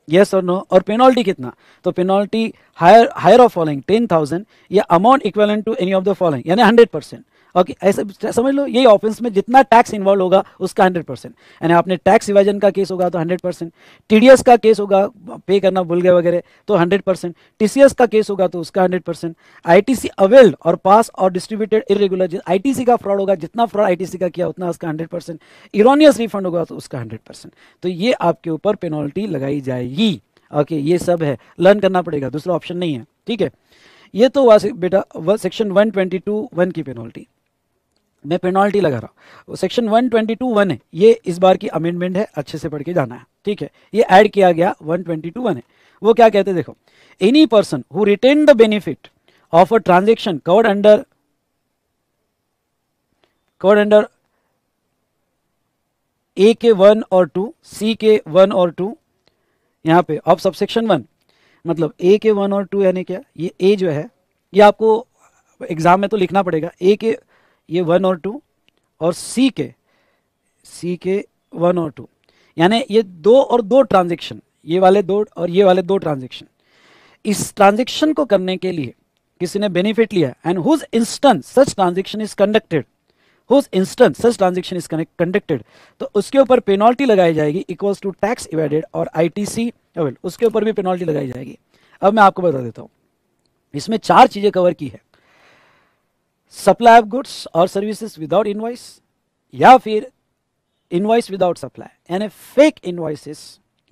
यस और नो और पेनल्टी कितना तो penalty higher higher of following ten thousand या amount equivalent to any of the following यानी हंड्रेड परसेंट ओके ऐसे समझ लो यही ऑफेंस में जितना टैक्स इन्वॉल्व होगा उसका हंड्रेड परसेंट यानी आपने टैक्स इवाजन का केस होगा तो हंड्रेड परसेंट एस का केस होगा पे करना भूल गए वगैरह तो हंड्रेड परसेंट एस का केस होगा तो उसका हंड्रेड परसेंट आईटीसी अवेल्ड और पास और डिस्ट्रीब्यूटेड इरेगुलर आईटीसी का फ्रॉड होगा जितना फ्रॉड सी का किया उतना उसका हंड्रेड परसेंट इरोनियस रिफंड होगा तो उसका हंड्रेड परसेंट तो ये आपके ऊपर पेनल्टी लगाई जाएगी ओके ये सब है लर्न करना पड़ेगा दूसरा ऑप्शन नहीं है ठीक है ये तो हुआ बेटा सेक्शन 122 वन की पेनल्टी मैं पेनल्टी लगा रहा हूँ सेक्शन 122 वन है ये इस बार की अमेंडमेंट है अच्छे से पढ़ के जाना है ठीक है ये ऐड किया गया 122 वन है वो क्या कहते हैं देखो any person who retain the benefit of a transaction covered under covered under A के वन और टू सी के वन और टू यहाँ पे ऑफ सबसेक्शन वन मतलब ए के वन और टू यानी क्या ये ए जो है ये आपको एग्जाम में तो लिखना पड़ेगा ए के ये वन और टू और सी के सी के वन और टू यानी ये दो और दो ट्रांजेक्शन ये वाले दो और ये वाले दो ट्रांजेक्शन इस ट्रांजेक्शन को करने के लिए किसी ने बेनिफिट लिया and whose instance such transaction is conducted whose instance such transaction is conducted तो उसके ऊपर पेनल्टी लगाई जाएगी इक्वल्स टू टैक्स इवेडेड और आईटीसी उसके ऊपर भी पेनल्टी लगाई जाएगी अब मैं आपको बता देता हूँ इसमें चार चीज़ें कवर की है सप्लाई ऑफ गुड्स और सर्विसेज विदाउट इन्वाइस या फिर इनवॉइस विदाउट सप्लाई यानी फेक इनवॉइसेस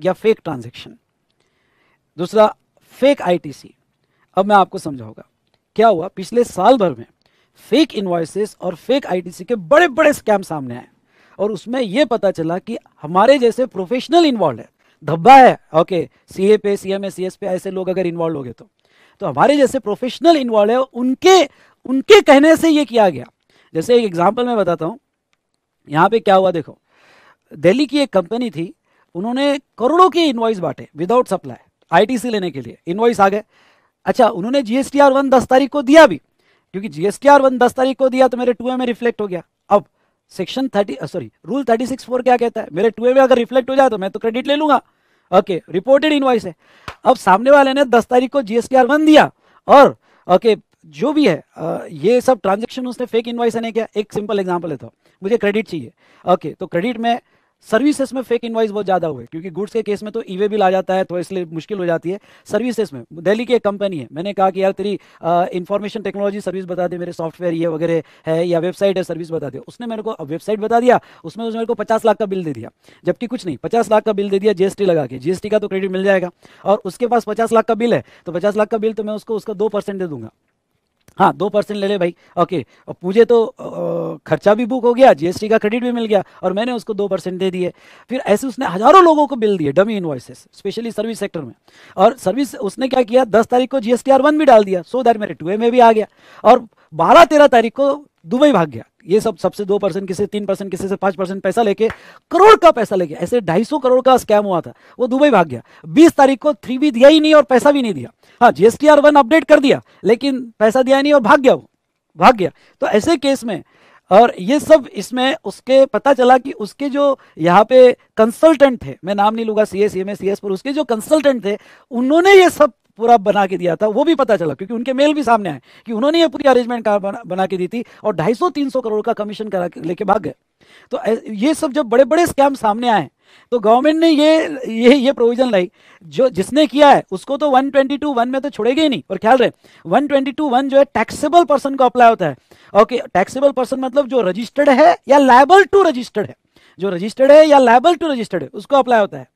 या फेक ट्रांजेक्शन दूसरा फेक आईटीसी अब मैं आपको समझाऊंगा क्या हुआ पिछले साल भर में फेक इन्वाइसेस और फेक आईटीसी के बड़े बड़े स्कैम सामने आए और उसमें यह पता चला कि हमारे जैसे प्रोफेशनल इन्वॉल्व है धब्बा है ओके सी ए पे C M A C S पे ऐसे लोग अगर इन्वॉल्व हो गए तो तो हमारे जैसे प्रोफेशनल इन्वॉल्व है उनके उनके कहने से ये किया गया जैसे एक एग्जाम्पल मैं बताता हूँ यहाँ पे क्या हुआ देखो दिल्ली की एक कंपनी थी उन्होंने करोड़ों के इन्वाइस बांटे विदाउट सप्लाई आईटीसी लेने के लिए इन्वाइस आ गए अच्छा उन्होंने जीएसटी आर वन दस तारीख को दिया भी क्योंकि जीएसटी आर वन दस तारीख को दिया तो मेरे टू में रिफ्लेक्ट हो गया अब section thirty sorry rule thirty six four क्या कहता है मेरे टू में अगर रिफ्लेक्ट हो जाए तो मैं तो क्रेडिट ले लूंगा ओके रिपोर्टेड इन्वाइस है अब सामने वाले ने दस तारीख को जीएसटी आर वन दिया और ओके जो भी है ये सब ट्रांजेक्शन उसने फेक इन्वाइस नहीं किया एक सिंपल एग्जाम्पल है तो मुझे क्रेडिट चाहिए ओके तो क्रेडिट में सर्विसेज में फेक इन्वाइस बहुत ज़्यादा हुए क्योंकि गुड्स के केस में तो ईवे बिल आ जाता है तो इसलिए मुश्किल हो जाती है सर्विसेज में दिल्ली की एक कंपनी है मैंने कहा कि यार तेरी इन्फॉर्मेशन टेक्नोलॉजी सर्विस बता दे मेरे सॉफ्टवेयर ये वगैरह है या वेबसाइट है सर्विस बता दे उसने मेरे को वेबसाइट बता दिया उसमें उसने मेरे को पचास लाख का बिल दे दिया जबकि कुछ नहीं पचास लाख का बिल दे दिया जीएसटी लगा के जीएसटी का तो क्रेडिट मिल जाएगा और उसके पास पचास लाख का बिल है तो पचास लाख का बिल तो मैं उसको उसका दो परसेंट दे दूंगा हाँ दो परसेंट ले ले भाई ओके और पूजे तो खर्चा भी बुक हो गया जीएसटी का क्रेडिट भी मिल गया और मैंने उसको दो परसेंट दे दिए फिर ऐसे उसने हजारों लोगों को बिल दिए dummy invoices specially service sector में और सर्विस उसने क्या किया दस तारीख को जीएसटी आर वन भी डाल दिया सो दैट मेरे टू में भी आ गया और बारह तेरह तारीख को दुबई भाग गया ये सब सबसे दो परसेंट किसी तीन परसेंट किसी से पांच परसेंट पैसा लेके करोड़ का पैसा लेके ऐसे ढाई सौ करोड़ का स्कैम हुआ था वो दुबई भाग गया बीस तारीख को थ्री भी दिया ही नहीं और पैसा भी नहीं दिया हाँ जीएसटी आर वन अपडेट कर दिया लेकिन पैसा दिया नहीं और भाग गया वो भाग गया तो ऐसे केस में और ये सब इसमें उसके पता चला कि उसके जो यहाँ पे कंसल्टेंट थे मैं नाम नहीं लूंगा C S C M S C S पर उसके जो कंसल्टेंट थे उन्होंने ये सब पूरा बना के दिया था वो भी पता चला क्योंकि उनके मेल भी सामने आए कि उन्होंने ये पूरी अरेंजमेंट बना, बना के दी थी और 250 300 करोड़ का कमीशन करा लेके भाग गए तो ये सब जब बड़े बड़े स्कैम सामने आए तो गवर्नमेंट ने ये ये ये प्रोविजन लाई जो जिसने किया है उसको तो 122 वन में तो छोड़ेगा ही नहीं और ख्याल रहे 122 वन जो है टैक्सेबल पर्सन को अप्लाई होता है ओके टैक्सेबल पर्सन मतलब जो रजिस्टर्ड है या लाइबल टू रजिस्टर्ड है जो रजिस्टर्ड है या लाइबल टू रजिस्टर्ड है उसको अप्लाई होता है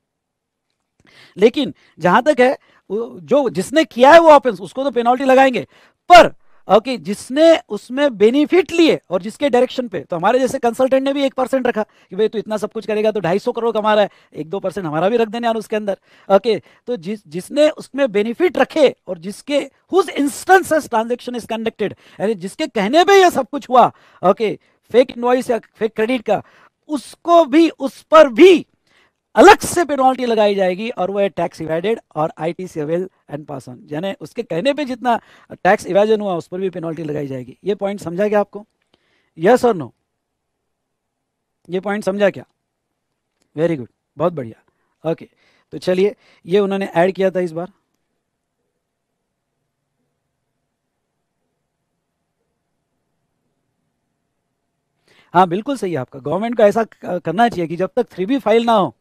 लेकिन जहां तक है जो जिसने किया है वो ऑफेंस उसको तो पेनाल्टी लगाएंगे पर ओके okay, जिसने उसमें बेनिफिट लिए और जिसके डायरेक्शन पे तो हमारे जैसे कंसल्टेंट ने भी एक परसेंट रखा कि भाई तू इतना सब कुछ करेगा तो ढाई सौ करोड़ कमा रहा है एक दो परसेंट हमारा भी रख देने यार उसके अंदर ओके okay, तो जिस जिसने उसमें बेनिफिट रखे और जिसके whose instance transaction is conducted यानी जिसके कहने पर यह सब कुछ हुआ ओके फेक इन्वाइस या फेक क्रेडिट का उसको भी उस पर भी अलग से पेनल्टी लगाई जाएगी और वो है टैक्स इवाइडेड और I T C and pass on यानी उसके कहने पे जितना टैक्स इवाजन हुआ उस पर भी पेनल्टी लगाई जाएगी ये पॉइंट समझा गया आपको यस और नो ये पॉइंट समझा क्या वेरी गुड बहुत बढ़िया ओके तो चलिए ये उन्होंने ऐड किया था इस बार हाँ बिल्कुल सही है आपका गवर्नमेंट को ऐसा करना चाहिए कि जब तक थ्री फाइल ना हो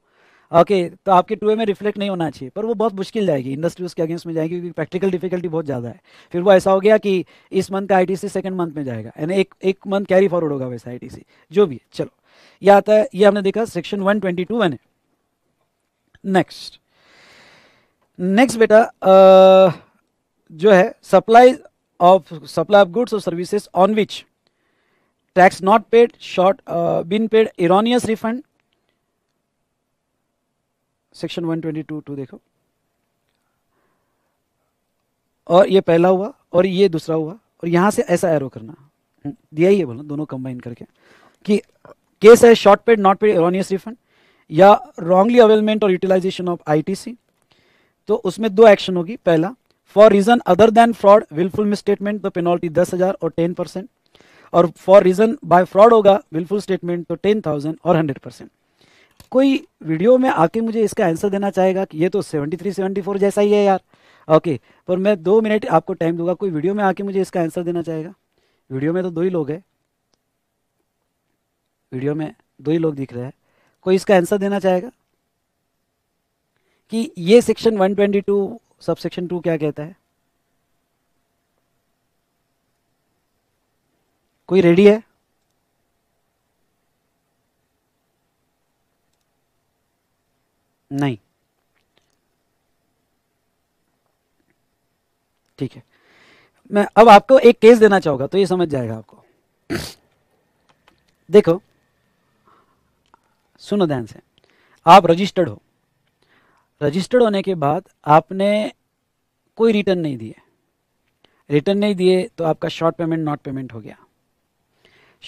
ओके okay, तो आपके टू में रिफ्लेक्ट नहीं होना चाहिए पर वो बहुत मुश्किल जाएगी इंडस्ट्री उसके अगेंस्ट में जाएगी क्योंकि प्रैक्टिकल डिफिकल्टी बहुत ज़्यादा है फिर वो ऐसा हो गया कि इस मंथ का आई से सेकंड मंथ में जाएगा यानी एक एक मंथ कैरी फॉरवर्ड होगा वैसे आई जो भी है चलो यह आता है ये हमने देखा section one twenty two one next next बेटा जो है supply of supply of goods और services on which tax not paid short been paid erroneous refund section 122 two देखो और ये पहला हुआ और ये दूसरा हुआ और यहां से ऐसा एरो करना हम्म, दिया ही है बोला दोनों कंबाइन करके कि केस है short paid not paid erroneous refund या रॉन्गली अवेलमेंट और यूटिलाइजेशन ऑफ आईटीसी तो उसमें दो एक्शन होगी पहला for reason other than fraud wilful misstatement तो पेनल्टी दस हजार और टेन परसेंट और फॉर रीजन बाय फ्रॉड होगा विलफुल स्टेटमेंट तो टेन थाउजेंड और हंड्रेड परसेंट कोई वीडियो में आके मुझे इसका आंसर देना चाहेगा कि ये तो सेवेंटी थ्री सेवेंटी फोर जैसा ही है यार ओके पर मैं दो मिनट आपको टाइम दूंगा कोई वीडियो में आके मुझे इसका आंसर देना चाहेगा वीडियो में तो दो ही लोग है वीडियो में दो ही लोग दिख रहे हैं कोई इसका आंसर देना चाहेगा कि ये सेक्शन 122 सब सेक्शन टू क्या कहता है कोई रेडी है नहीं ठीक है मैं अब आपको एक केस देना चाहूंगा तो ये समझ जाएगा आपको देखो सुनो ध्यान से आप रजिस्टर्ड हो रजिस्टर्ड होने के बाद आपने कोई रिटर्न नहीं दिए रिटर्न नहीं दिए तो आपका शॉर्ट पेमेंट नॉट पेमेंट हो गया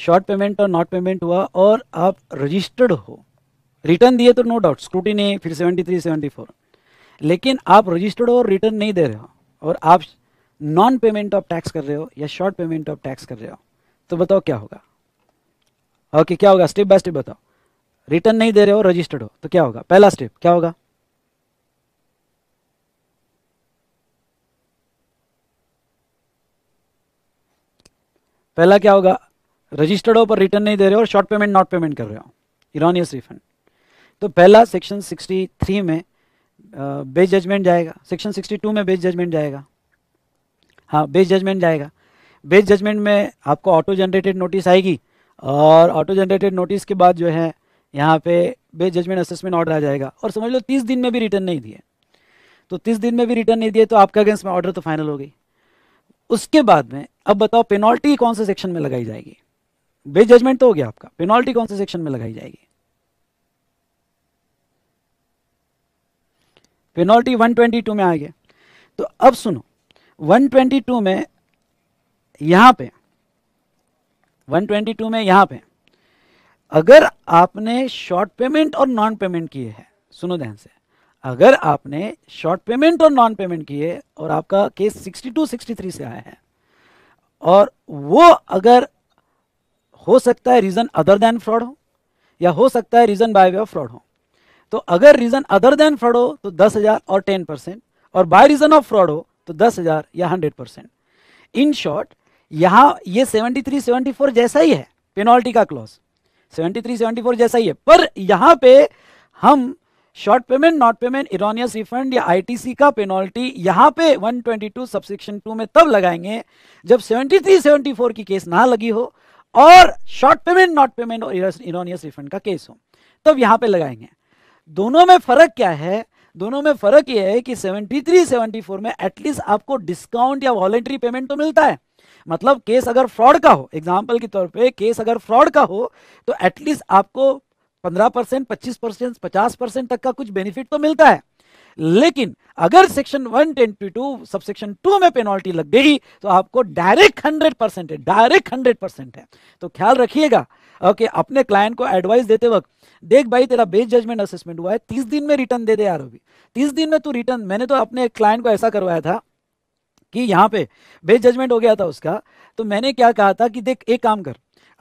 शॉर्ट पेमेंट और नॉट पेमेंट हुआ और आप रजिस्टर्ड हो रिटर्न दिए तो नो डाउट स्क्रूटी नहीं फिर सेवेंटी थ्री सेवेंटी फोर लेकिन आप रजिस्टर्ड हो और रिटर्न नहीं दे रहे हो और आप नॉन पेमेंट ऑफ टैक्स कर रहे हो या शॉर्ट पेमेंट ऑफ टैक्स कर रहे हो तो बताओ क्या होगा ओके क्या होगा स्टेप बाय स्टेप बताओ रिटर्न नहीं दे रहे हो रजिस्टर्ड हो तो क्या होगा पहला स्टेप क्या होगा पहला क्या होगा रजिस्टर्ड हो पर रिटर्न नहीं दे रहे हो और शॉर्ट पेमेंट नॉट पेमेंट कर रहे हो इरानियस रिफंड तो पहला सेक्शन 63 में बेस जजमेंट जाएगा सेक्शन 62 में बेस जजमेंट जाएगा हाँ बेस जजमेंट जाएगा बेस जजमेंट में आपको ऑटो जनरेटेड नोटिस आएगी और ऑटो जनरेटेड नोटिस के बाद जो है यहाँ पे बेस जजमेंट असेसमेंट ऑर्डर आ जाएगा और समझ लो तीस दिन में भी रिटर्न नहीं दिए तो तीस दिन में भी रिटर्न नहीं दिए तो आपके अगेंस्ट में ऑर्डर तो फाइनल हो गई उसके बाद में अब बताओ पेनॉल्टी कौन से सेक्शन में लगाई जाएगी बेस जजमेंट तो हो गया आपका पेनॉल्टी कौन से सेक्शन में लगाई जाएगी पेनल्टी 122 में आ गया तो अब सुनो 122 में यहां पे 122 में यहां पे अगर आपने शॉर्ट पेमेंट और नॉन पेमेंट किए हैं सुनो ध्यान से अगर आपने शॉर्ट पेमेंट और नॉन पेमेंट किए और आपका केस 62 63 से आया है और वो अगर हो सकता है रीज़न अदर देन फ्रॉड हो या हो सकता है reason by way of fraud हो तो अगर रीजन अदर देन फ्रॉड हो तो दस हजार और टेन परसेंट और बाय रीजन ऑफ फ्रॉड हो तो दस हजार या हंड्रेड परसेंट इन शॉर्ट यहां ये सेवेंटी थ्री सेवेंटी फोर जैसा ही है पेनॉल्टी का clause seventy three seventy four जैसा ही है पर यहां पे हम short payment not payment erroneous refund या आईटीसी का पेनॉल्टी यहां पे 122 सबसेक्शन 2 में तब लगाएंगे जब 73 74 की केस ना लगी हो और शॉर्ट पेमेंट नॉट पेमेंट और इरोनियस रिफंड का केस हो तब यहां पे लगाएंगे दोनों में फर्क क्या है दोनों में फर्क यह है कि 73 74 में एटलीस्ट आपको डिस्काउंट या वॉलेंट्री पेमेंट तो मिलता है मतलब केस अगर फ्रॉड का हो एग्जाम्पल के तौर पे केस अगर फ्रॉड का हो तो एटलीस्ट आपको 15 परसेंट पच्चीस परसेंट पचास परसेंट तक का कुछ बेनिफिट तो मिलता है लेकिन अगर सेक्शन 122 सब सेक्शन 2 में पेनल्टी लग गई तो आपको डायरेक्ट 100 परसेंट है डायरेक्ट 100 परसेंट है तो ख्याल रखिएगा ओके अपने क्लाइंट को एडवाइस देते वक्त देख भाई तेरा बेस जजमेंट असेसमेंट हुआ है तीस दिन में रिटर्न दे दे यार अभी तीस दिन में तू रिटर्न मैंने तो अपने क्लाइंट को ऐसा करवाया था कि यहाँ पे बेस जजमेंट हो गया था उसका तो मैंने क्या कहा था कि देख एक काम कर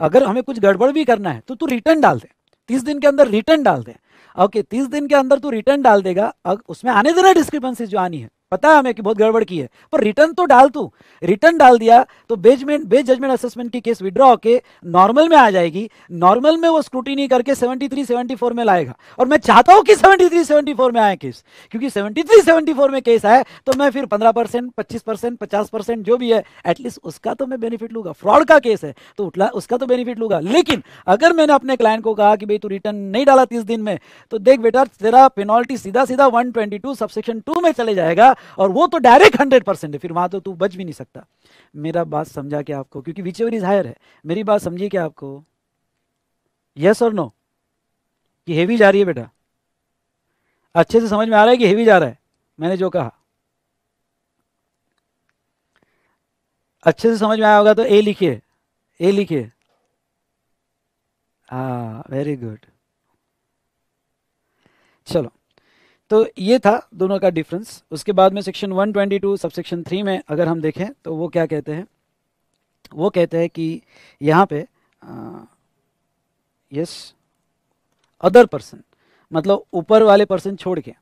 अगर हमें कुछ गड़बड़ भी करना है तो तू रिटर्न डाल दे तीस दिन के अंदर रिटर्न डाल दे ओके तीस दिन के अंदर तू रिटर्न डाल देगा उसमें आने देना डिस्क्रिपेंसी जो आनी है पता है हमें कि बहुत गड़बड़ की है पर रिटर्न तो डाल तू रिटर्न डाल दिया तो बेजमेंट बेज जजमेंट असेसमेंट की केस विड्रॉ होकर नॉर्मल में आ जाएगी नॉर्मल में वो स्क्रूटिनी करके 73 74 में लाएगा और मैं चाहता हूं कि 73 74 में आए केस क्योंकि 73 74 में केस आए तो मैं फिर 15 परसेंट पच्चीस परसेंट पचास परसेंट जो भी है एटलीस्ट उसका तो मैं बेनिफिट लूंगा फ्रॉड का केस है तो उठला उसका तो बेनिफिट लूंगा लेकिन अगर मैंने अपने क्लाइंट को कहा कि भाई तू रिटर्न नहीं डाला तीस दिन में तो देख बेटा तेरा पेनॉल्टी सीधा सीधा वन सबसेक्शन टू में चले जाएगा जाएगा और वो तो डायरेक्ट हंड्रेड परसेंट है फिर वहां तो तू बच भी नहीं सकता मेरा बात समझा क्या आपको क्योंकि विच एवर इज हायर है मेरी बात समझिए क्या आपको यस और नो कि हेवी जा रही है बेटा अच्छे से समझ में आ रहा है कि हेवी जा रहा है मैंने जो कहा अच्छे से समझ में आया होगा तो ए लिखिए ए लिखिए हा वेरी गुड चलो तो ये था दोनों का डिफरेंस उसके बाद में सेक्शन 122 सेक्शन थ्री में अगर हम देखें तो वो क्या कहते हैं वो कहते हैं कि यहाँ पे यस अदर पर्सन मतलब ऊपर वाले पर्सन छोड़ के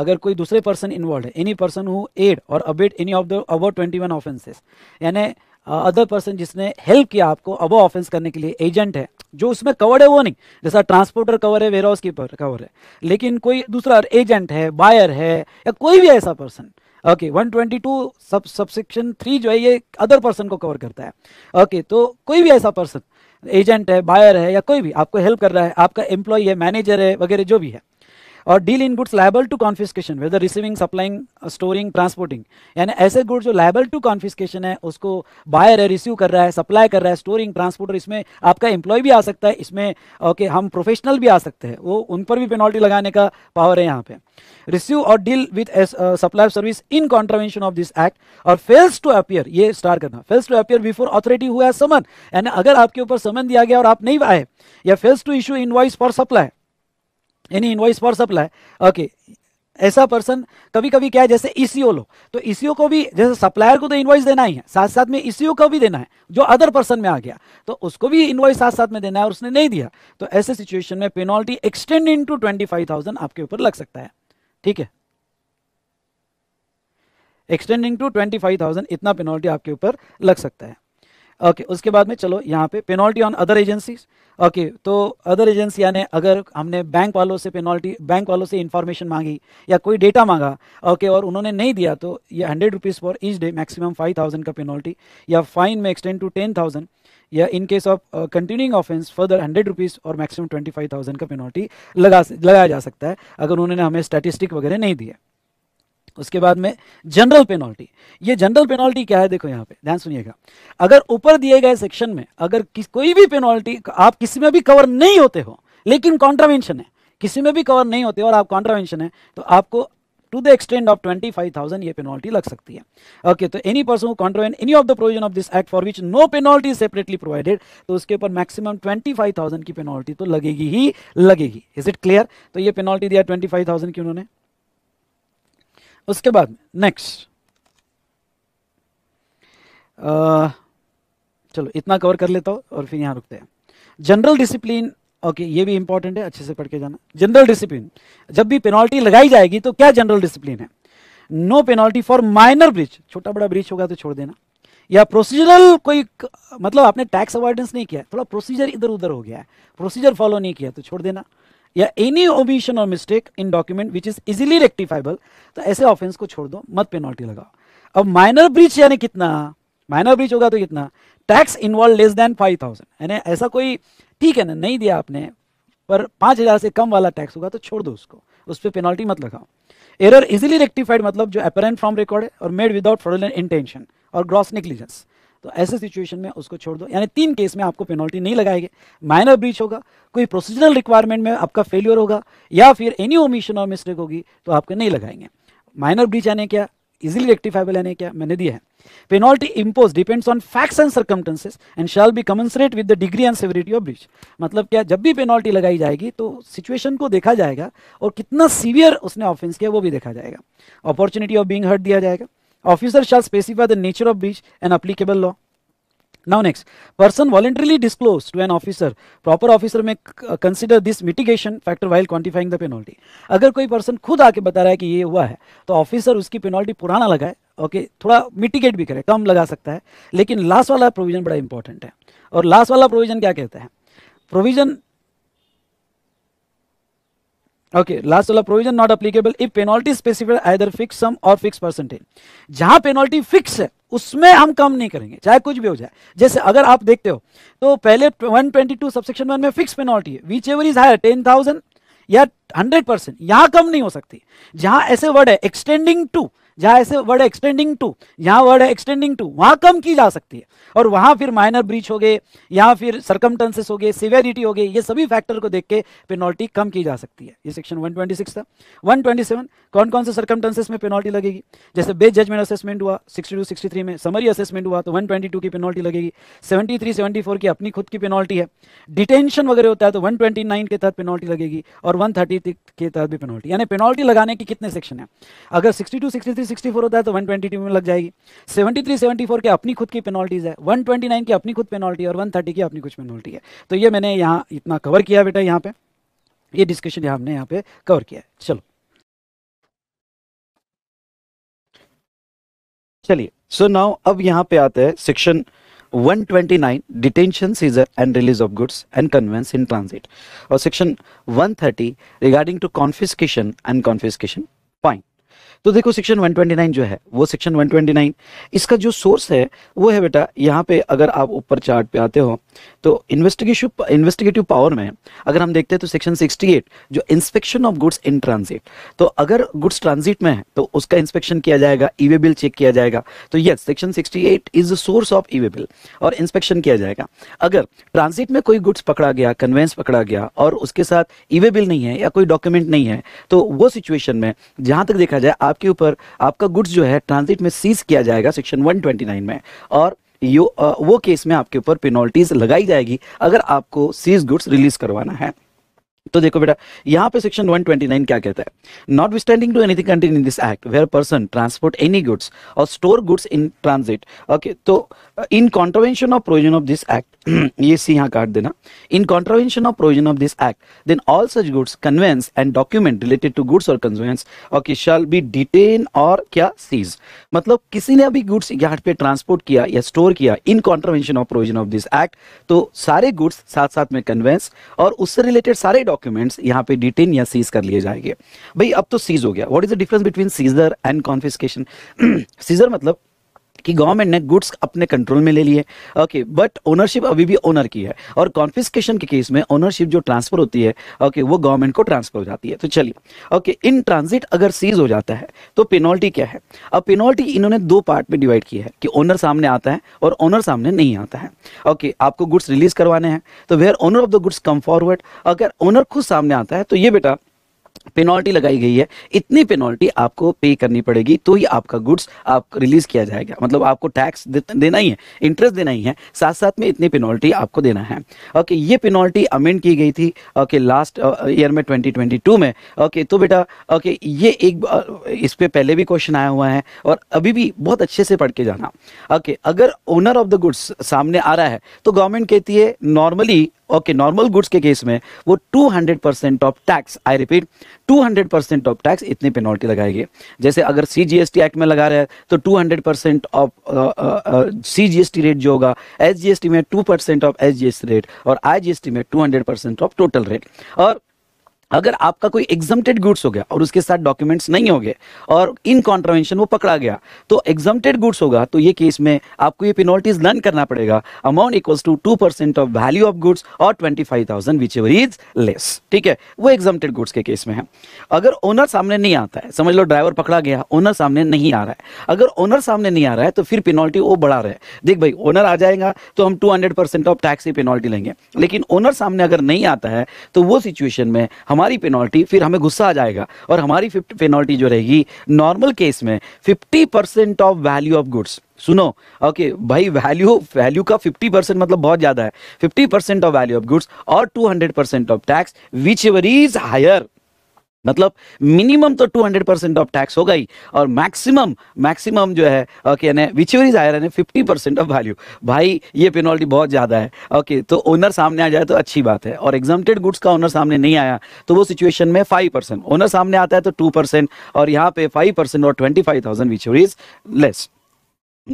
अगर कोई दूसरे पर्सन इन्वॉल्व है एनी पर्सन हु एड और abet any of the about twenty one offences यानी अदर पर्सन जिसने हेल्प किया आपको अब ऑफेंस करने के लिए एजेंट है जो उसमें कवर है वो नहीं जैसा ट्रांसपोर्टर कवर है वेयर हाउस कीपर कवर है लेकिन कोई दूसरा एजेंट है बायर है या कोई भी ऐसा person okay one twenty two sub subsection three जो है ये अदर पर्सन को कवर करता है ओके okay, तो कोई भी ऐसा पर्सन एजेंट है बायर है या कोई भी आपको हेल्प कर रहा है आपका एम्प्लॉय है मैनेजर है वगैरह जो भी है और deal in goods liable to confiscation whether receiving supplying storing transporting यानी ऐसे गुड जो लाइबल टू कॉन्फिस्केशन है उसको बायर है रिसीव कर रहा है सप्लाई कर रहा है स्टोरिंग ट्रांसपोर्ट इसमें आपका एम्प्लॉय भी आ सकता है इसमें ओके uh, okay, हम प्रोफेशनल भी आ सकते हैं वो उन पर भी पेनल्टी लगाने का पावर है यहाँ पे रिसीव और deal with supply service in contravention of this act और फेल्स टू अपियर ये स्टार करना fails to appear before authority हुआ है समन यानी अगर आपके ऊपर समन दिया गया और आप नहीं आए या fails to issue voice for supply any invoice for supply okay ऐसा पर्सन कभी कभी क्या है जैसे ईसीओ e लो तो ईसीओ e को भी जैसे सप्लायर को तो इनवाइस देना ही है साथ साथ में ईसीओ e को भी देना है जो अदर पर्सन में आ गया तो उसको भी इनवाइस साथ साथ में देना है और उसने नहीं दिया तो ऐसे सिचुएशन में penalty extend in to twenty five thousand आपके ऊपर लग सकता है ठीक है extending to twenty five thousand इतना पेनल्टी आपके ऊपर लग सकता है ओके उसके बाद में चलो यहाँ पे penalty on other agencies okay तो अदर एजेंसी यानी अगर हमने बैंक वालों से पेनल्टी बैंक वालों से इन्फॉर्मेशन मांगी या कोई डेटा मांगा ओके और उन्होंने नहीं दिया तो ये hundred rupees for each day maximum five thousand का पेनल्टी या फाइन में एक्सटेंड टू टेन थाउजेंड या in case of continuing offence further hundred rupees और मैक्सिमम ट्वेंटी फाइव थाउजेंड का पेनल्टी लगा लगाया जा सकता है अगर उन्होंने हमें स्टैटिस्टिक वगैरह नहीं दिया उसके बाद में जनरल पेनल्टी ये जनरल पेनल्टी क्या है देखो यहाँ पे ध्यान सुनिएगा अगर ऊपर दिए गए सेक्शन में अगर किस कोई भी पेनल्टी आप किसी में भी कवर नहीं होते हो लेकिन कॉन्ट्रावेंशन है किसी में भी कवर नहीं होते और आप कॉन्ट्रावेंशन है तो आपको to the extent of twenty five thousand ये पेनल्टी लग सकती है ओके okay, तो any person contravene any of the provision of this act for which no penalty separately provided तो उसके ऊपर मैक्सिमम ट्वेंटी फाइव थाउजेंड की पेनल्टी तो लगेगी ही लगेगी इज इट क्लियर तो ये पेनल्टी दिया ट्वेंटी फाइव थाउजेंड की उन्होंने उसके बाद नेक्स्ट चलो इतना कवर कर लेता हूँ और फिर यहां रुकते हैं जनरल डिसिप्लिन ओके ये भी इंपॉर्टेंट है अच्छे से पढ़ के जाना जनरल डिसिप्लिन जब भी पेनल्टी लगाई जाएगी तो क्या जनरल डिसिप्लिन है no penalty for minor breach छोटा बड़ा ब्रिज होगा तो छोड़ देना या प्रोसीजरल कोई मतलब आपने टैक्स अवॉइडेंस नहीं किया थोड़ा प्रोसीजर इधर उधर हो गया है प्रोसीजर फॉलो नहीं किया तो छोड़ देना या एनी ओमिशन और mistake in document which is easily rectifiable तो ऐसे ऑफेंस को छोड़ दो मत पेनल्टी लगाओ अब माइनर ब्रिज यानी कितना माइनर ब्रिज होगा तो कितना tax involve less than five thousand ऐसा कोई ठीक है ना नहीं दिया आपने पर पांच हज़ार से कम वाला टैक्स होगा तो छोड़ दो उसको उस पर पेनल्टी मत लगाओ एरर इजिली रेक्टिफाइड मतलब जो अपेरेंट फ्रॉम रिकॉर्ड है और मेड विदाउट फ्रॉडलेंट इंटेंशन और ग्रॉस निकलीजेंस तो ऐसे सिचुएशन में उसको छोड़ दो यानी तीन केस में आपको पेनल्टी नहीं लगाएंगे माइनर ब्रीच होगा कोई प्रोसीजरल रिक्वायरमेंट में आपका फेलियर होगा या फिर एनी ओमिशन और मिस्टेक होगी तो आपको नहीं लगाएंगे माइनर ब्रीच आने क्या इजिली रेक्टिफाइबल आने क्या मैंने दिया है penalty impose depends on facts and circumstances and shall be commensurate with the degree and severity of breach मतलब क्या जब भी पेनल्टी लगाई जाएगी तो सिचुएशन को देखा जाएगा और कितना सीवियर उसने ऑफेंस किया वो भी देखा जाएगा अपॉर्चुनिटी ऑफ बींग हर्ट दिया जाएगा Officer shall specify the nature of breach and applicable law. Now next, person voluntarily disclosed to an officer, proper officer may consider this mitigation factor while quantifying the penalty. agar koi person khud aake bata raha hai ki ye hua hai to officer uski penalty purana lagaye okay okay, थोड़ा mitigate भी करे कम लगा सकता है लेकिन last वाला provision बड़ा important है और लास्ट वाला प्रोविजन क्या कहता है प्रोविजन ओके लास्ट वाला provision not applicable if penalty specified either fix sum और फिक्स परसेंटेज जहां पेनल्टी फिक्स है उसमें हम कम नहीं करेंगे चाहे कुछ भी हो जाए जैसे अगर आप देखते हो तो पहले 122 सबसेक्शन 1 में फिक्स पेनल्टी है विच एवर इज हायर 10000 या 100 परसेंट यहां कम नहीं हो सकती जहां ऐसे वर्ड है एक्सटेंडिंग टू जहां ऐसे वर्ड एक्सटेंडिंग टू यहां वर्ड है एक्सटेंडिंग टू वहां कम की जा सकती है और वहां फिर माइनर ब्रीच हो गए यहां फिर सरकमटेंसेस हो गए सिवेरिटी हो गई ये सभी फैक्टर को देख के पेनल्टी कम की जा सकती है ये सेक्शन 126 था 127 कौन कौन से सर्कमटेंसेस में पेनल्टी लगेगी जैसे बेस जजमेंट असेसमेंट हुआ सिक्सटी 63 में समरी असेसमेंट हुआ तो वन की पेनल्टी लगेगी सेवेंटी थ्री की अपनी खुद की पेनल्टी है डिटेंशन वगैरह होता है तो वन के तहत पेनल्टी लगेगी और वन के तहत भी पेनल्टी यानी पेनल्टी लगाने की कितने सेक्शन है अगर sixty two sixty three sixty four होता है तो वन ट्वेंटी टू में लग जाएगी सेवेंटी थ्री सेवेंटी फोर की अपनी खुद की पेनल्टीज है वन ट्वेंटी नाइन की अपनी खुद पेनल्टी और वन थर्टी की अपनी कुछ पेनल्टी है तो ये मैंने यहाँ इतना कवर किया बेटा यहाँ पे ये डिस्कशन हमने यहाँ पे कवर किया है चलो चलिए सो नाउ अब यहाँ पे आते हैं section 129 detention seizure and release of goods and conveyance in transit और section 130 regarding to confiscation and confiscation तो देखो सेक्शन 129 जो है वो सेक्शन 129 इसका जो सोर्स है वो है बेटा यहाँ पे अगर आप ऊपर चार्ट पे आते हो तो इन्वेस्टिगेश इन्वेस्टिगेटिव पावर में अगर हम देखते हैं तो सेक्शन 68 जो inspection of goods in transit तो अगर गुड्स ट्रांजिट में है तो उसका इंस्पेक्शन किया जाएगा ई वे बिल चेक किया जाएगा तो yes section sixty is the source of e way bill और इंस्पेक्शन किया जाएगा अगर ट्रांजिट में कोई गुड्स पकड़ा गया कन्वेंस पकड़ा गया और उसके साथ ई वे बिल नहीं है या कोई डॉक्यूमेंट नहीं है तो वो सिचुएशन में जहां तक देखा जाए आप आपके ऊपर आपका गुड्स जो है ट्रांजिट में सीज किया जाएगा सेक्शन 129 में और यो, वो केस में आपके ऊपर पेनल्टीज लगाई जाएगी अगर आपको सीज गुड्स रिलीज करवाना है तो देखो बेटा यहाँ पे सेक्शन 129 क्या कहता है notwithstanding to anything contained in this act where person transport any goods और store goods in transit okay तो in contravention of provision of this act ये सी यहाँ काट देना in contravention of provision of this act then all such goods conveyance and document related to goods और conveyances okay shall be detain और क्या seize मतलब किसी ने अभी गुड्स यहाँ पे ट्रांसपोर्ट किया या स्टोर किया in contravention of provision of this act तो सारे गुड्स साथ साथ में कन्वेंस और उससे रिलेटेड सारे डॉक्यूमेंट्स यहाँ पे डिटेन या सीज कर लिए जाएंगे भाई अब तो सीज हो गया what is the difference between seizure and confiscation seizure मतलब कि गवर्नमेंट ने गुड्स अपने कंट्रोल में ले लिए ओके बट ओनरशिप अभी भी ओनर की है और कॉन्फिस्केशन के केस में ओनरशिप जो ट्रांसफर होती है ओके okay, वो गवर्नमेंट को ट्रांसफर हो जाती है तो चलिए ओके इन ट्रांजिट अगर सीज हो जाता है तो पेनल्टी क्या है अब पेनल्टी इन्होंने दो पार्ट में डिवाइड की है कि ओनर सामने आता है और ओनर सामने नहीं आता है ओके okay, आपको गुड्स रिलीज करवाने हैं तो where owner of the goods come forward अगर ओनर खुद सामने आता है तो ये बेटा पेनल्टी लगाई गई है इतनी पेनल्टी आपको पे करनी पड़ेगी तो ही आपका गुड्स आप रिलीज किया जाएगा मतलब आपको टैक्स देना ही है इंटरेस्ट देना ही है साथ साथ में इतनी पेनल्टी आपको देना है ओके ये पेनल्टी अमेंड की गई थी ओके लास्ट ईयर में 2022 में ओके तो बेटा ओके ये एक uh, इस पर पहले भी क्वेश्चन आया हुआ है और अभी भी बहुत अच्छे से पढ़ के जाना ओके अगर ओनर ऑफ द गुड्स सामने आ रहा है तो गवर्नमेंट कहती है नॉर्मली ओके नॉर्मल गुड्स के केस में वो 200 percent of tax I repeat 200 percent of tax इतनी पेनल्टी लगाएगी जैसे अगर C G S T act में लगा रहे हैं तो 200 percent of C G S T rate जो होगा एस में 2 percent of SGST G S T rate और आई जी एस टी में 200 परसेंट ऑफ टोटल रेट और अगर आपका कोई एग्जम्प्टेड गुड्स हो गया और उसके साथ डॉक्यूमेंट्स नहीं हो गए और इन कॉन्ट्रावेंशन वो पकड़ा गया तो एग्जम्प्टेड गुड्स होगा तो ये केस में आपको ये पेनल्टीज लर्न करना पड़ेगा amount equals to two percent of value of goods और twenty five thousand whichever is less ठीक है वो एग्जम्प्टेड गुड्स के केस में है अगर ओनर सामने नहीं आता है समझ लो ड्राइवर पकड़ा गया ओनर सामने नहीं आ रहा है अगर ओनर सामने नहीं आ रहा है तो फिर पेनल्टी वो बढ़ा रहे देख भाई ओनर आ जाएगा तो हम two hundred percent of tax ही पेनल्टी लेंगे लेकिन ओनर सामने अगर नहीं आता है तो वो सिचुएशन में हम हमारी पेनल्टी फिर हमें गुस्सा आ जाएगा और हमारी पेनल्टी जो रहेगी नॉर्मल केस में fifty percent of value of goods सुनो ओके okay, भाई वैल्यू वैल्यू का 50 परसेंट मतलब बहुत ज़्यादा है 50 percent of value of goods और 200 percent of tax whichever is higher मतलब मिनिमम तो 200 परसेंट ऑफ टैक्स होगा ही और मैक्सिमम मैक्सिमम जो है ओके यानी which is higher percent of value भाई ये पेनल्टी बहुत ज़्यादा है ओके तो ओनर सामने आ जाए तो अच्छी बात है और एग्जामटेड गुड्स का ओनर सामने नहीं आया तो वो सिचुएशन में फाइव परसेंट ओनर सामने आता है तो टू परसेंट और यहाँ पे फाइव परसेंट और twenty five thousand which is less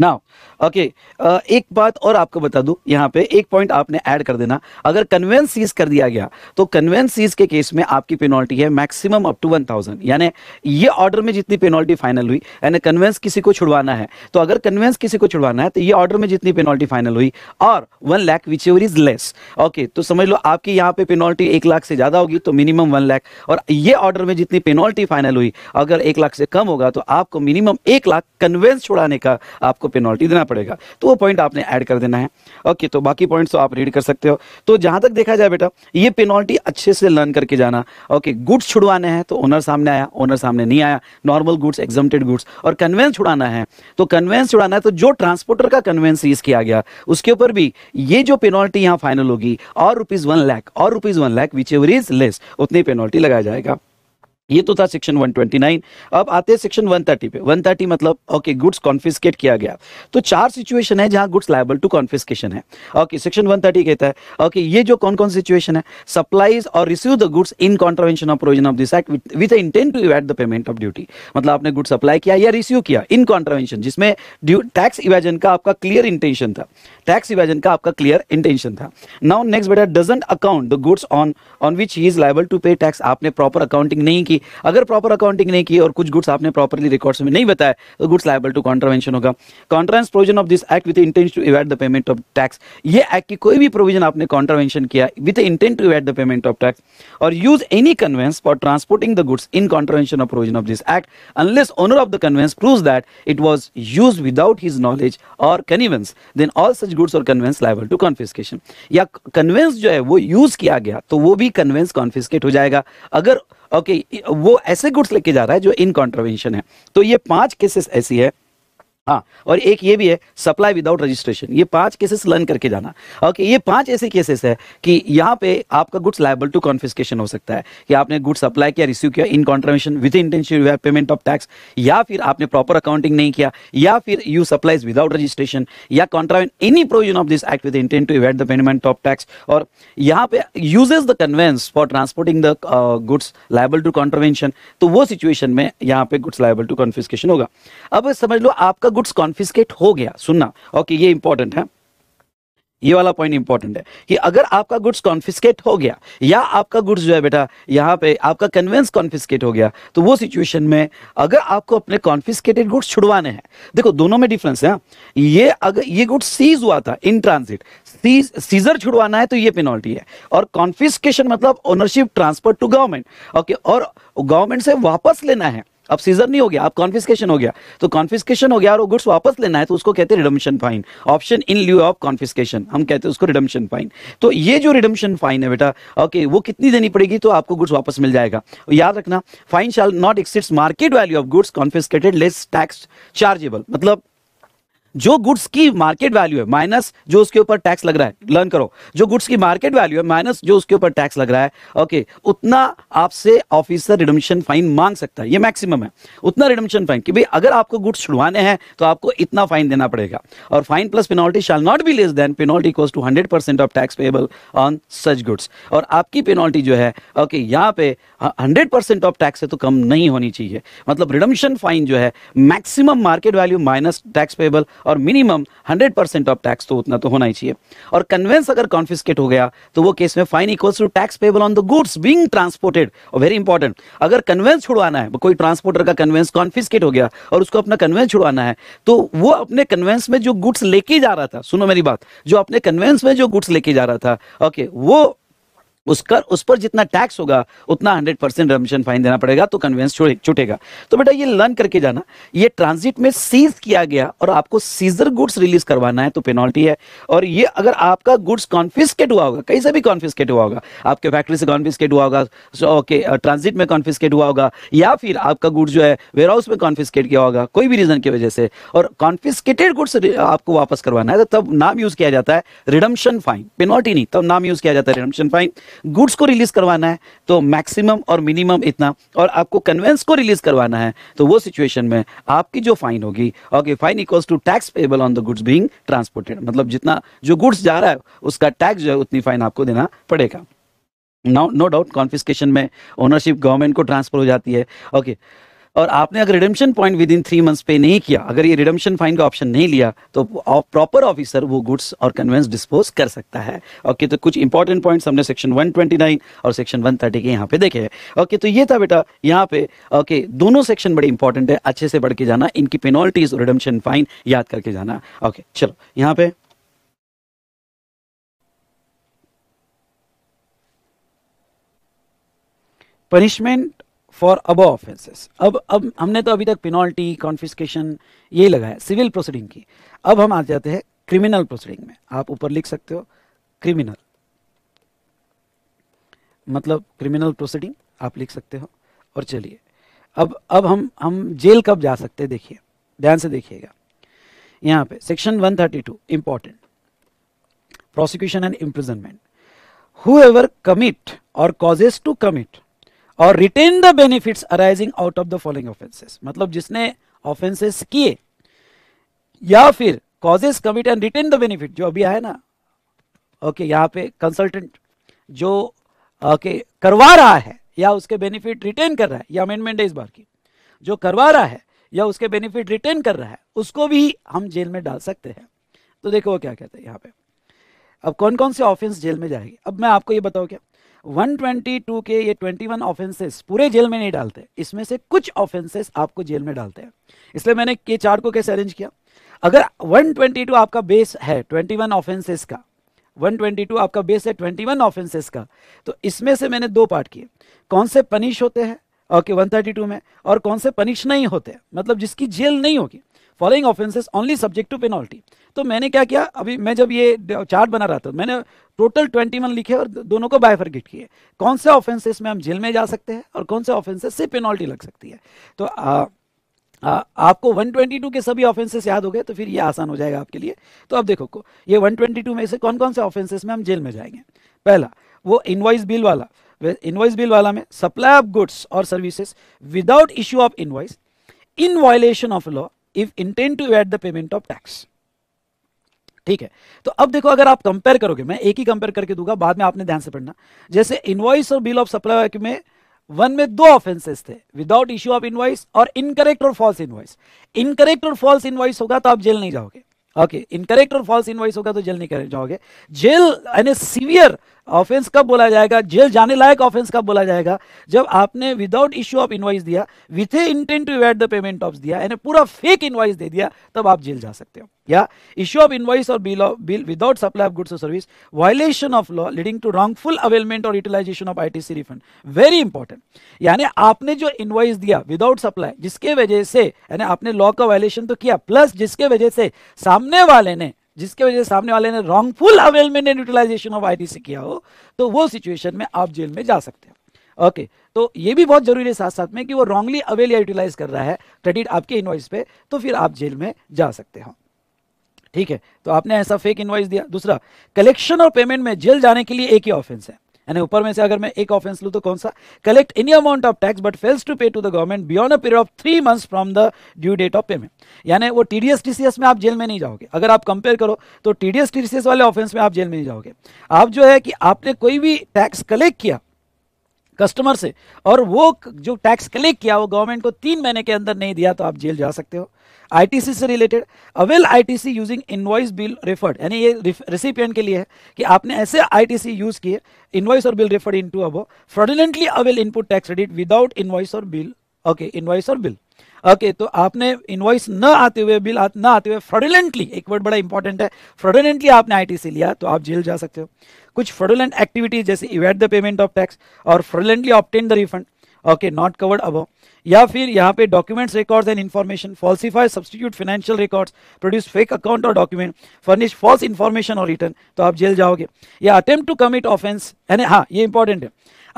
now okay okay, एक बात और आपको बता दूं यहाँ पे एक पॉइंट आपने ऐड कर देना अगर कन्वेंस सीज कर दिया गया तो कन्वेंस सीज के केस में आपकी पेनल्टी है maximum up to one thousand यानी ये ऑर्डर में जितनी पेनल्टी फाइनल हुई यानी कन्वेंस किसी को छुड़वाना है तो अगर कन्वेंस किसी को छुड़वाना है तो ये ऑर्डर में जितनी पेनल्टी फाइनल हुई और one lakh whichever is less okay तो समझ लो आपकी यहाँ पे पेनल्टी एक लाख से ज़्यादा होगी तो मिनिमम वन लाख और ये ऑर्डर में जितनी पेनल्टी फाइनल हुई अगर एक लाख से कम होगा तो आपको मिनिमम एक लाख कन्वेंस छुड़ाने का आपको पेनल्टी देना पड़ेगा तो वो पॉइंट आपने ऐड कर देना है ओके तो बाकी पॉइंट्स तो आप रीड कर सकते हो तो जहां तक देखा जाए बेटा ये पेनॉल्टी अच्छे से लर्न करके जाना ओके गुड्स छुड़वाने हैं तो ओनर सामने आया ओनर सामने नहीं आया नॉर्मल गुड्स एग्जामेड गुड्स और कन्वेंस छुड़ाना है तो कन्वेंस छुड़ाना है तो जो ट्रांसपोर्टर का कन्वेंस यूज किया गया उसके ऊपर भी ये जो पेनॉल्टी यहाँ फाइनल होगी और रुपीज़ वन लैख और rupees one lakh whichever is less उतनी पेनॉल्टी लगाया जाएगा ये तो था सेक्शन 129 अब आते हैं सेक्शन 130 पे 130 मतलब ओके गुड्स कॉन्फिस्केट किया गया तो चार सिचुएशन है जहां गुड्स लाइबल टू कॉन्फिस्केशन है ओके सेक्शन 130 कहता है ओके ये जो कौन कौन सिचुएशन है सप्लाईज और receive the goods in contravention of provision of this act with intent to evade the payment of duty मतलब आपने गुड्स सप्लाई किया या रिसीव किया इन कॉन्ट्रावेंशन जिसमें टैक्स इवेजन का आपका क्लियर इंटेंशन था टैक्स इवेजन का आपका क्लियर इंटेंशन था नाउ नेक्स्ट बेटा doesn't account the goods on on which he is liable to pay tax आपने प्रॉपर अकाउंटिंग नहीं की कि अगर प्रॉपर अकाउंटिंग नहीं की और कुछ गुड्स आपने प्रॉपरली रिकॉर्ड्स में नहीं बताया तो गुड्स लाइबल टू कॉन्ट्रावेंशन होगा contravenes provision of this act with intent to evade the payment of tax ये एक्ट की कोई भी प्रोविजन आपने कॉन्ट्रावेंशन किया with intent to evade the payment of tax और use any conveyance for transporting the goods in contravention of provision of this act unless owner of the conveyance prove that it was use without his knowledge और conveyance then all such goods और convince liable to confiscation या conveyance जो है वो use किया गया तो वो भी कन्वेंस कॉन्फिस्केट हो जाएगा अगर ओके okay, वो ऐसे गुड्स लेके जा रहा है जो इन कॉन्ट्रोवेंशन है तो ये पांच केसेस ऐसी है हाँ और एक ये भी है सप्लाई विदाउट रजिस्ट्रेशन ये पांच केसेस लर्न करके जाना ओके ये पांच ऐसे केसेस है कि यहाँ पे आपका गुड्स लाइबल टू कॉन्फिस्केशन हो सकता है कि आपने गुड सप्लाई किया रिसीव किया in contravention with intention payment of tax या फिर आपने प्रॉपर अकाउंटिंग नहीं किया या फिर यू सप्लाइज विदाउट रजिस्ट्रेशन या contravene any provision of this act with intent to evade the payment of tax और यहाँ पे uses the conveyance for transporting the goods liable to contravention तो वो सिचुएशन में यहाँ पे गुड्स लाइबल टू कॉन्फिस्केशन होगा अब समझ लो आपका गुड्स कॉन्फिस्केट हो गया सुनना ओके ये इंपॉर्टेंट है ये वाला पॉइंट इंपॉर्टेंट है कि अगर आपका गुड्स कॉन्फिस्केट हो गया या आपका गुड्स जो है बेटा यहाँ पे आपका कन्वेंस कॉन्फिस्केट हो गया तो वो सिचुएशन में अगर आपको अपने कॉन्फिस्केटेड गुड्स छुड़वाने हैं देखो दोनों में डिफरेंस है हाँ। ये अगर ये गुड्स सीज हुआ था इन ट्रांसिट सीज सीजर छुड़वाना है तो ये पेनल्टी है और कॉन्फिस्केशन मतलब ownership transfer to government okay और गवर्नमेंट से वापस लेना है अब सीजर नहीं हो गया अब कॉन्फिस्केशन हो गया तो कॉन्फिस्केशन हो गया और वो गुड्स वापस लेना है तो उसको कहते हैं redemption fine option in lieu of confiscation हम कहते हैं उसको रिडम्शन फाइन तो ये जो रिडम्शन फाइन है बेटा ओके वो कितनी देनी पड़ेगी तो आपको गुड्स वापस मिल जाएगा याद रखना fine shall not exceeds market value of goods confiscated less tax chargeable मतलब जो गुड्स की मार्केट वैल्यू है माइनस जो उसके ऊपर टैक्स लग रहा है लर्न करो जो गुड्स की मार्केट वैल्यू है माइनस जो उसके ऊपर टैक्स लग रहा है ओके उतना आपसे ऑफिसर रिडम्शन फाइन मांग सकता है ये मैक्सिमम है उतना रिडम्शन फाइन कि भाई अगर आपको गुड्स छुड़वाने हैं तो आपको इतना फाइन देना पड़ेगा और fine plus penalty shall not be less than penalty कोस two hundred percent of tax payable on such goods और आपकी पेनॉल्टी जो है ओके यहाँ पे हंड्रेड परसेंट ऑफ टैक्स है तो कम नहीं होनी चाहिए मतलब रिडम्शन फाइन जो है maximum market value minus tax payable और minimum hundred percent of tax तो उतना तो होना ही चाहिए और कन्वेंस अगर कॉन्फिस्केट हो गया तो वो केस में fine equals to tax payable on the goods being transported और वेरी इंपॉर्टेंट अगर कन्वेंस छुड़वाना है कोई ट्रांसपोर्टर का कन्वेंस कॉन्फिस्केट हो गया और उसको अपना कन्वेंस छुड़वाना है तो वो अपने कन्वेंस में जो गुड्स लेके जा रहा था सुनो मेरी बात जो अपने कन्वेंस में जो गुड्स लेके जा रहा था ओके okay, वो उस कर उस पर जितना टैक्स होगा उतना हंड्रेड परसेंट रमिशन फाइन देना पड़ेगा तो कन्वेंस छूटेगा तो बेटा ये लर्न करके जाना ये ट्रांजिट में सीज किया गया और आपको सीजर गुड्स रिलीज करवाना है तो पेनल्टी है और ये अगर आपका गुड्स कॉन्फिस्केट हुआ होगा कहीं से भी कॉन्फिस्केट हुआ होगा आपके फैक्ट्री से कॉन्फिस्केट हुआ होगा ओके ट्रांजिट uh, में कॉन्फिस्केट हुआ होगा या फिर आपका गुड्स जो है वेयर हाउस में कॉन्फिस्केट किया होगा कोई भी रीजन की वजह से और कॉन्फिस्केटेड गुड्स आपको वापस करवाना है तो तब नाम यूज किया जाता है रिडम्शन फाइन पेनल्टी नहीं तब नाम यूज किया जाता है रिडम्शन फाइन गुड्स को रिलीज करवाना है तो मैक्सिमम और मिनिमम इतना और आपको कन्वेंस को रिलीज करवाना है तो वो सिचुएशन में आपकी जो फाइन होगी okay fine equals to tax payable on the goods being transported मतलब जितना जो गुड्स जा रहा है उसका टैक्स जो है उतनी फाइन आपको देना पड़ेगा नो नो डाउट कॉन्फिस्केशन में ओनरशिप गवर्नमेंट को ट्रांसफर हो जाती है ओके okay. और आपने अगर redemption point within three months pay नहीं किया अगर ये रिडम्शन फाइन का ऑप्शन नहीं लिया तो प्रॉपर ऑफिसर वो गुड्स और कन्वेंस डिस्पोज कर सकता है ओके तो कुछ इंपॉर्टेंट पॉइंट्स हमने सेक्शन 129 और सेक्शन 130 के यहाँ पे देखे ओके तो ये था बेटा यहाँ पे ओके दोनों सेक्शन बड़े इंपॉर्टेंट है अच्छे से बढ़ के जाना इनकी पेनॉल्टीज और रिडम्शन फाइन याद करके जाना ओके चलो यहाँ पे पनिशमेंट फॉर अब ऑफेंसेस अब अब हमने तो अभी तक पिनॉल्टी कॉन्फिस्केशन ये लगाया सिविल प्रोसीडिंग की अब हम आ जाते हैं क्रिमिनल प्रोसीडिंग में आप ऊपर लिख सकते हो क्रिमिनल मतलब क्रिमिनल प्रोसीडिंग आप लिख सकते हो और चलिए अब अब हम हम जेल कब जा सकते हैं देखिए ध्यान से देखिएगा यहाँ पे section 132 thirty two prosecution and imprisonment whoever commit और कॉजेस टू कमिट और retain the benefits arising out of the following offences मतलब जिसने ऑफेंसेस किए या फिर causes commit and retain the benefit जो अभी आए ना ओके यहाँ पे कंसल्टेंट जो ओके करवा रहा है या उसके बेनिफिट रिटेन कर रहा है या अमेंडमेंट है इस बार की जो करवा रहा है या उसके बेनिफिट रिटेन कर रहा है उसको भी हम जेल में डाल सकते हैं तो देखो वो क्या कहते हैं यहाँ पे अब कौन कौन से ऑफेंस जेल में जाएगी अब मैं आपको ये बताऊँ क्या 122 के ये 21 ऑफेंसेस पूरे जेल में नहीं डालते इसमें से कुछ ऑफेंसेस आपको जेल में डालते हैं इसलिए मैंने के चार को कैसे अरेंज किया अगर 122 आपका बेस है 21 ऑफेंसेस का 122 आपका बेस है 21 ऑफेंसेस का तो इसमें से मैंने दो पार्ट किए कौन से पनिश होते हैं ओके okay, 132 में और कौन से पनिश नहीं होते मतलब जिसकी जेल नहीं होगी following offences only subject to penalty तो मैंने क्या किया अभी मैं जब ये चार्ट बना रहा था मैंने टोटल ट्वेंटी वन लिखे और दोनों को बायफर्गेट किए कौन से ऑफेंसेस में हम जेल में जा सकते हैं और कौन से ऑफेंसेस से पेनल्टी लग सकती है तो आ, आ, आपको 122 के सभी ऑफेंसेस याद हो गए तो फिर ये आसान हो जाएगा आपके लिए तो अब देखो को ये 122 में से कौन कौन से ऑफेंसेस में हम जेल में जाएंगे पहला वो इनवाइस बिल वाला इनवाइस बिल वाला में सप्लाई ऑफ गुड्स और services without issue of invoice in violation of law if intent to add the payment of tax ठीक है तो अब देखो अगर आप कंपेयर करोगे मैं एक ही कंपेयर करके दूंगा बाद में आपने ध्यान से पढ़ना जैसे इनवॉइस और बिल ऑफ सप्लाई में वन में दो ऑफेंसेस थे विदाउट इश्यू ऑफ इनवॉइस और इनकरेक्ट और फॉल्स इनवॉइस इनकरेक्ट और फॉल्स इनवॉइस होगा तो आप जेल नहीं जाओगे ओके इनकरेक्ट और फॉल्स इनवॉइस होगा तो जेल नहीं जाओगे जेल यानी सीवियर ऑफेंस कब बोला जाएगा जेल जाने लायक ऑफेंस कब बोला जाएगा जब आपने विदाउट इश्यू ऑफ इनवाइस दिया with a intent to add the payment of दिया यानी पूरा फेक इनवाइस दे दिया तब आप जेल जा सकते हो या इश्यू ऑफ इनवाइस और bill of bill without supply of goods और service violation of law leading to wrongful availment और utilisation of I refund very important यानी आपने जो इनवाइस दिया विदाउट सप्लाई जिसके वजह से यानी आपने लॉ का वायलेशन तो किया प्लस जिसके वजह से सामने वाले ने जिसके वजह से सामने वाले ने wrongful availment and utilization of से किया हो तो वो सिचुएशन में आप जेल में जा सकते हो ओके okay, तो ये भी बहुत जरूरी है साथ साथ में कि वो रॉन्गली अवेल या यूटिलाइज कर रहा है क्रेडिट आपके इन्वाइस पे तो फिर आप जेल में जा सकते हो ठीक है तो आपने ऐसा फेक इन्वाइस दिया दूसरा कलेक्शन और पेमेंट में जेल जाने के लिए एक ही ऑफेंस है અને ઉપર મેં સે અગર મે એક ઓફન્સ લુ તો કોનસા collect any amount of tax but fails to pay to the government beyond a period of 3 months from the due date of payment એટલે વો ટીડીએસ ટીસીએસ મે આપ جیل મે નહીં જાવोगे अगर आप कंपेयर करो तो टीडीएस टीसीएस वाले ऑफेंस में आप जेल में नहीं जाओगे आप जो है कि आपने कोई भी टैक्स कलेक्ट किया कस्टमर से और वो जो टैक्स कलेक्ट किया वो गवर्नमेंट को तीन महीने के अंदर नहीं दिया तो आप जेल जा सकते हो आईटीसी से related avail ITC using invoice bill referred यानी ये रेसिपियंट के लिए है कि आपने ऐसे आईटीसी यूज किए इनवॉइस और bill referred into above fraudulently avail input tax credit without invoice और बिल ओके इनवॉइस और बिल ओके तो आपने इन्वॉइस न आते हुए बिल आ, न आते हुए फ्रॉडुलेंटली एक वर्ड बड़ा इंपॉर्टेंट है फ्रॉडुलेंटली आपने आई से लिया तो आप जेल जा सकते हो कुछ फ्रॉडुलेंट एक्टिविटीज जैसे evade the payment of tax और fraudulently obtain the refund okay not covered अब या फिर यहाँ पे documents records and information falsify substitute financial records produce fake account और डॉक्यूमेंट फर्निश फॉल्स इन्फॉर्मेशन और रिटर्न तो आप जेल जाओगे या अटेम्प्ट टू कमिट ऑफेंस यानी हाँ ये इंपॉर्टेंट है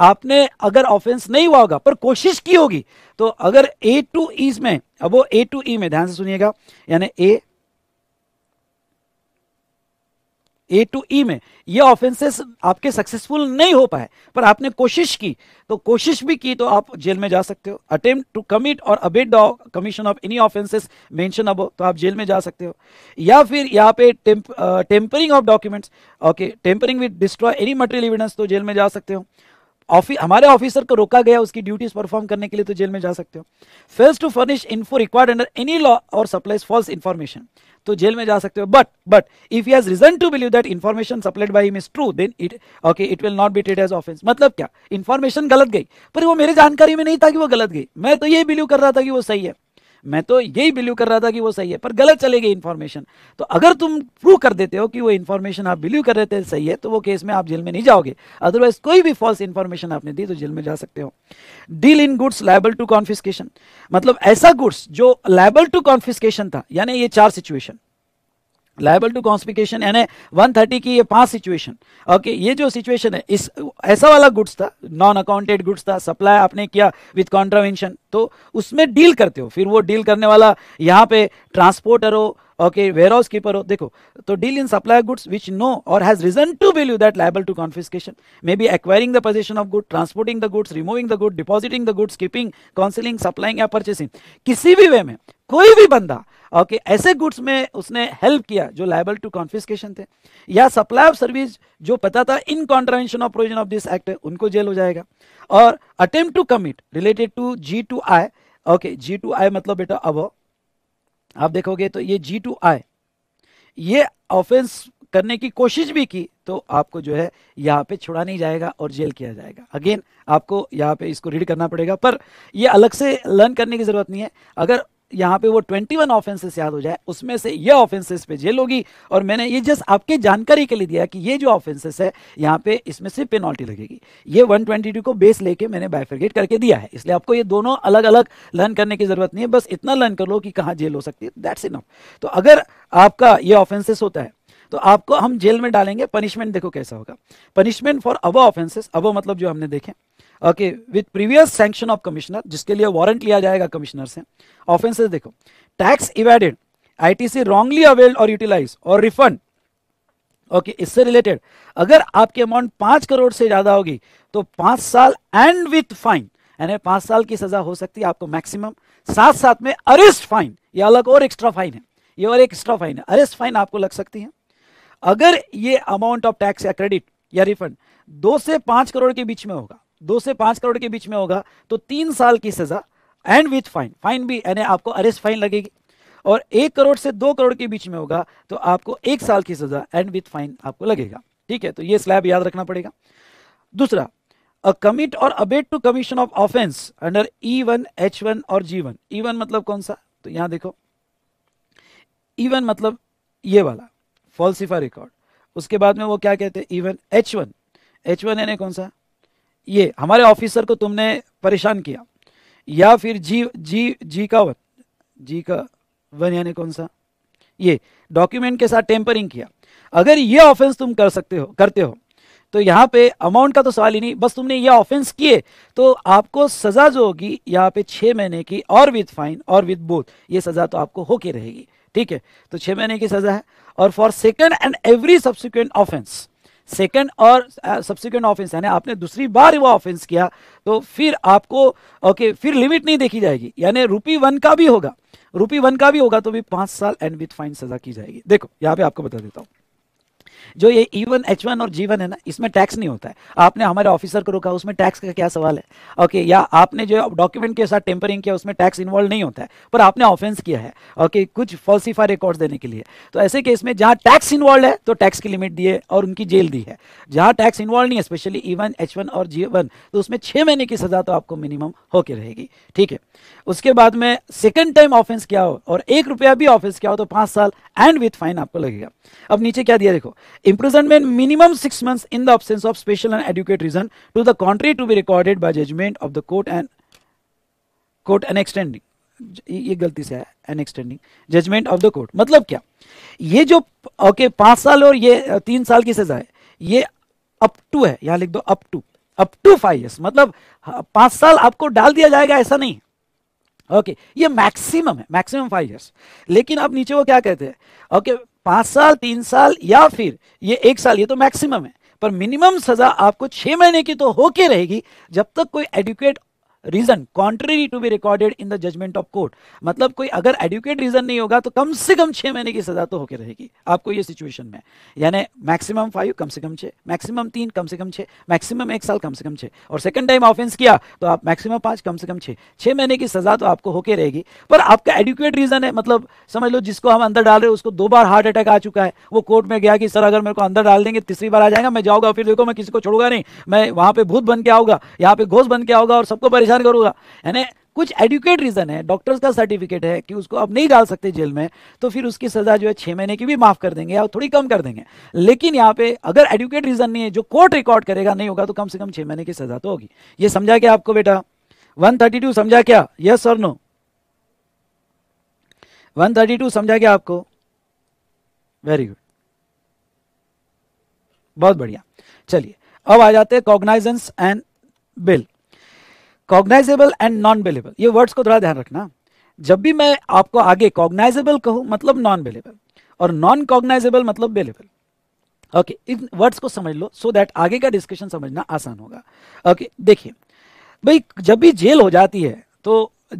आपने अगर ऑफेंस नहीं हुआ होगा पर कोशिश की होगी तो अगर ए टू ई में अब वो ए टू ई में ध्यान से सुनिएगा यानी ए ए टू ई में ये ऑफेंसेस आपके सक्सेसफुल नहीं हो पाए पर आपने कोशिश की तो कोशिश भी की तो आप जेल में जा सकते हो अटेम्प्ट टू कमिट और abet the commission of any offences mention अब तो आप जेल में जा सकते हो या फिर यहाँ पे tampering of documents okay tampering with destroy any material evidence तो जेल में जा सकते हो ऑफिस हमारे ऑफिसर को रोका गया उसकी ड्यूटीज परफॉर्म करने के लिए तो जेल में जा सकते हो fails to furnish info required under any law और सप्लाइज फॉल्स इन्फॉर्मेशन तो जेल में जा सकते हो but but if you has reason to believe that information supplied by miss true then it okay it will not be treat as offence मतलब क्या information गलत गई पर वो मेरे जानकारी में नहीं था कि वो गलत गई मैं तो ये बिलीव कर रहा था कि वो सही है मैं तो यही बिलीव कर रहा था कि वो सही है पर गलत चले गई इन्फॉर्मेशन तो अगर तुम प्रूव कर देते हो कि वो इन्फॉर्मेशन आप बिलीव कर रहे थे सही है तो वो केस में आप जेल में नहीं जाओगे अदरवाइज कोई भी फॉल्स इन्फॉर्मेशन आपने दी तो जेल में जा सकते हो deal in goods liable to confiscation मतलब ऐसा गुड्स जो लाइबल टू कॉन्फिस्केशन था यानी ये चार सिचुएशन लाइबल टू कॉन्स्पिकेशन यानी 130 की ये पांच सिचुएशन ओके ये जो सिचुएशन है इस ऐसा वाला गुड्स था नॉन अकाउंटेड गुड्स था सप्लाई आपने किया विथ कॉन्ट्रावेंशन तो उसमें डील करते हो फिर वो डील करने वाला यहाँ पे ट्रांसपोर्टर हो ओके वेयर हाउस कीपर हो देखो तो deal in supply goods which know और has reason to believe that liable to confiscation may be acquiring the position of good transporting the goods removing the good depositing the goods keeping counselling supplying या purchasing किसी भी वे में कोई भी बंदा okay okay, ऐसे goods में उसने हेल्प किया जो लाइबल टू कॉन्फिस्केशन थे या सप्लाई ऑफ सर्विस जो पता था in contravention of provision of this act है उनको जेल हो जाएगा और attempt to commit related to G to I okay G to I मतलब बेटा अबो आप देखोगे तो ये जी टू आई ये ऑफेंस करने की कोशिश भी की तो आपको जो है यहाँ पे छुड़ा नहीं जाएगा और जेल किया जाएगा अगेन आपको यहाँ पे इसको रीड करना पड़ेगा पर ये अलग से लर्न करने की ज़रूरत नहीं है अगर यहाँ पे वो 21 वन ऑफेंसेस याद हो जाए उसमें से ये ऑफेंसेस पे जेल होगी और मैंने ये जस्ट आपके जानकारी के लिए दिया कि ये जो ऑफेंसेस है यहाँ पे इसमें से पेनल्टी लगेगी ये 122 को बेस लेके मैंने बायफिकेट करके दिया है इसलिए आपको ये दोनों अलग अलग लर्न करने की जरूरत नहीं है बस इतना लर्न कर लो कि कहाँ जेल हो सकती है दैट्स इनफ तो अगर आपका ये ऑफेंसेस होता है तो आपको हम जेल में डालेंगे पनिशमेंट देखो कैसा होगा punishment for above offences above मतलब जो हमने देखे okay with previous sanction of commissioner जिसके लिए वारंट लिया जाएगा कमिश्नर से ऑफेंसेस देखो tax evaded ITC wrongly availed और यूटिलाइज और रिफंड ओके इससे रिलेटेड अगर आपकी अमाउंट पांच करोड़ से ज्यादा होगी तो पांच साल एंड विथ फाइन यानी पांच साल की सजा हो सकती है आपको मैक्सिमम साथ साथ में अरेस्ट फाइन ये अलग और एक्स्ट्रा फाइन है ये और एक एक्स्ट्रा फाइन है अरेस्ट फाइन आपको लग सकती है अगर ये अमाउंट ऑफ टैक्स या क्रेडिट या रिफंड दो से पांच करोड़ के बीच में होगा दो से पांच करोड़ के बीच में होगा तो तीन साल की सजा एंड विथ फाइन फाइन भी यानी आपको अरेस्ट फाइन लगेगी और एक करोड़ से दो करोड़ के बीच में होगा तो आपको एक साल की सजा एंड विथ फाइन आपको लगेगा ठीक है तो ये स्लैब याद रखना पड़ेगा दूसरा अ कमिट e और abet to commission of offence under E one H one और जी वन ई वन मतलब कौन सा तो यहां देखो ई e वन मतलब ये वाला फॉल्सिफा रिकॉर्ड उसके बाद में वो क्या कहते हैं even H one H one यानी कौन सा ये हमारे ऑफिसर को तुमने परेशान किया या फिर जी जी जी का वन जी का वन यानी कौन सा ये डॉक्यूमेंट के साथ टेम्परिंग किया अगर ये ऑफेंस तुम कर सकते हो करते हो तो यहाँ पे अमाउंट का तो सवाल ही नहीं बस तुमने ये ऑफेंस किए तो आपको सज़ा जो होगी यहाँ पे छः महीने की और विद फाइन और विद बोथ ये सज़ा तो आपको होके रहेगी ठीक है तो छः महीने की सज़ा है और for second and every subsequent offence second और सब्सिक्वेंट ऑफेंस यानी आपने दूसरी बार वो ऑफेंस किया तो फिर आपको ओके फिर लिमिट नहीं देखी जाएगी यानी रूपी वन का भी होगा रूपी वन का भी होगा तो भी पांच साल एंड विथ फाइन सजा की जाएगी देखो यहां पे आपको बता देता हूं जो ये इवन एच वन और जीवन है ना इसमें टैक्स नहीं होता है आपने हमारे ऑफिसर को रोका उसमें टैक्स का क्या सवाल है ओके या आपने जो डॉक्यूमेंट के साथ टेम्परिंग किया उसमें टैक्स इन्वॉल्व नहीं होता है पर आपने ऑफेंस किया है ओके कुछ फॉल्सिफाई रिकॉर्ड देने के लिए तो ऐसे केस में जहां टैक्स इन्वॉल्व है तो टैक्स की लिमिट दिए और उनकी जेल दी है जहां टैक्स इन्वॉल्व नहीं है स्पेशली इवन एच और जीवन तो उसमें छह महीने की सजा तो आपको मिनिमम होकर रहेगी ठीक है उसके बाद में सेकंड टाइम ऑफेंस क्या हो और एक रुपया भी ऑफेंस क्या हो तो पांच साल एंड विथ फाइन आपको लगेगा अब नीचे क्या दिया देखो imprisonment minimum six month in the absence of special and adequate reason to the contrary to be recorded by judgment of the court and court and extending ये गलती से है an extending judgment of the court मतलब क्या ये जो okay okay, पांच साल और ये तीन साल की सजा है ये अप टू है यहां लिख दो up to up to five years मतलब हाँ, पांच साल आपको डाल दिया जाएगा ऐसा नहीं ओके ये मैक्सिमम है मैक्सिमम फाइव ईयर्स लेकिन आप नीचे वो क्या कहते हैं ओके पांच साल तीन साल या फिर ये एक साल ये तो मैक्सिमम है पर मिनिमम सजा आपको छह महीने की तो होके रहेगी जब तक कोई adequate reason contrary to be recorded in the judgment of court मतलब कोई अगर एडुकेट रीजन नहीं होगा तो कम से कम छह महीने की सजा तो होकर रहेगी आपको ये सिचुएशन में यानी मैक्सिमम फाइव कम से कम छः मैक्सिमम तीन कम से कम छः मैक्सिमम एक साल कम से कम छह और सेकंड टाइम ऑफेंस किया तो आप मैक्सिमम पांच कम से कम छह छह महीने की सजा तो आपको होके रहेगी पर आपका एडुकेट रीजन है मतलब समझ लो जिसको हम अंदर डाल रहे हैं उसको दो बार हार्ट अटैक आ चुका है वो कोर्ट में गया कि सर अगर मेरे को अंदर डाल देंगे तीसरी बार आ जाएगा मैं जाऊंगा फिर देखो मैं किसी को छोड़ूंगा नहीं मैं वहां पर भूत बन के आऊंगा यहाँ पे घोष बन के आऊंगा और सबको परेशान परेशान करूंगा यानी कुछ एडुकेट रीज़न है डॉक्टर्स का सर्टिफिकेट है कि उसको अब नहीं डाल सकते जेल में तो फिर उसकी सज़ा जो है छह महीने की भी माफ़ कर देंगे या थोड़ी कम कर देंगे लेकिन यहाँ पे अगर एडुकेट रीज़न नहीं है जो कोर्ट रिकॉर्ड करेगा नहीं होगा तो कम से कम छह महीने की सज़ा तो होगी ये समझा क्या आपको बेटा वन समझा क्या यस और नो वन समझा क्या आपको वेरी गुड बहुत बढ़िया चलिए अब आ जाते हैं cognizance and bail cognizable and non bailable ये वर्ड्स को थोड़ा ध्यान रखना जब भी मैं आपको आगे कॉग्नाइजेबल कहूं मतलब नॉन बेलेबल और नॉन कॉग्नाइजेबल मतलब बेलेबल ओके इन वर्ड्स को समझ लो सो so दैट आगे का डिस्कशन समझना आसान होगा ओके देखिए भाई जब भी जेल हो जाती है तो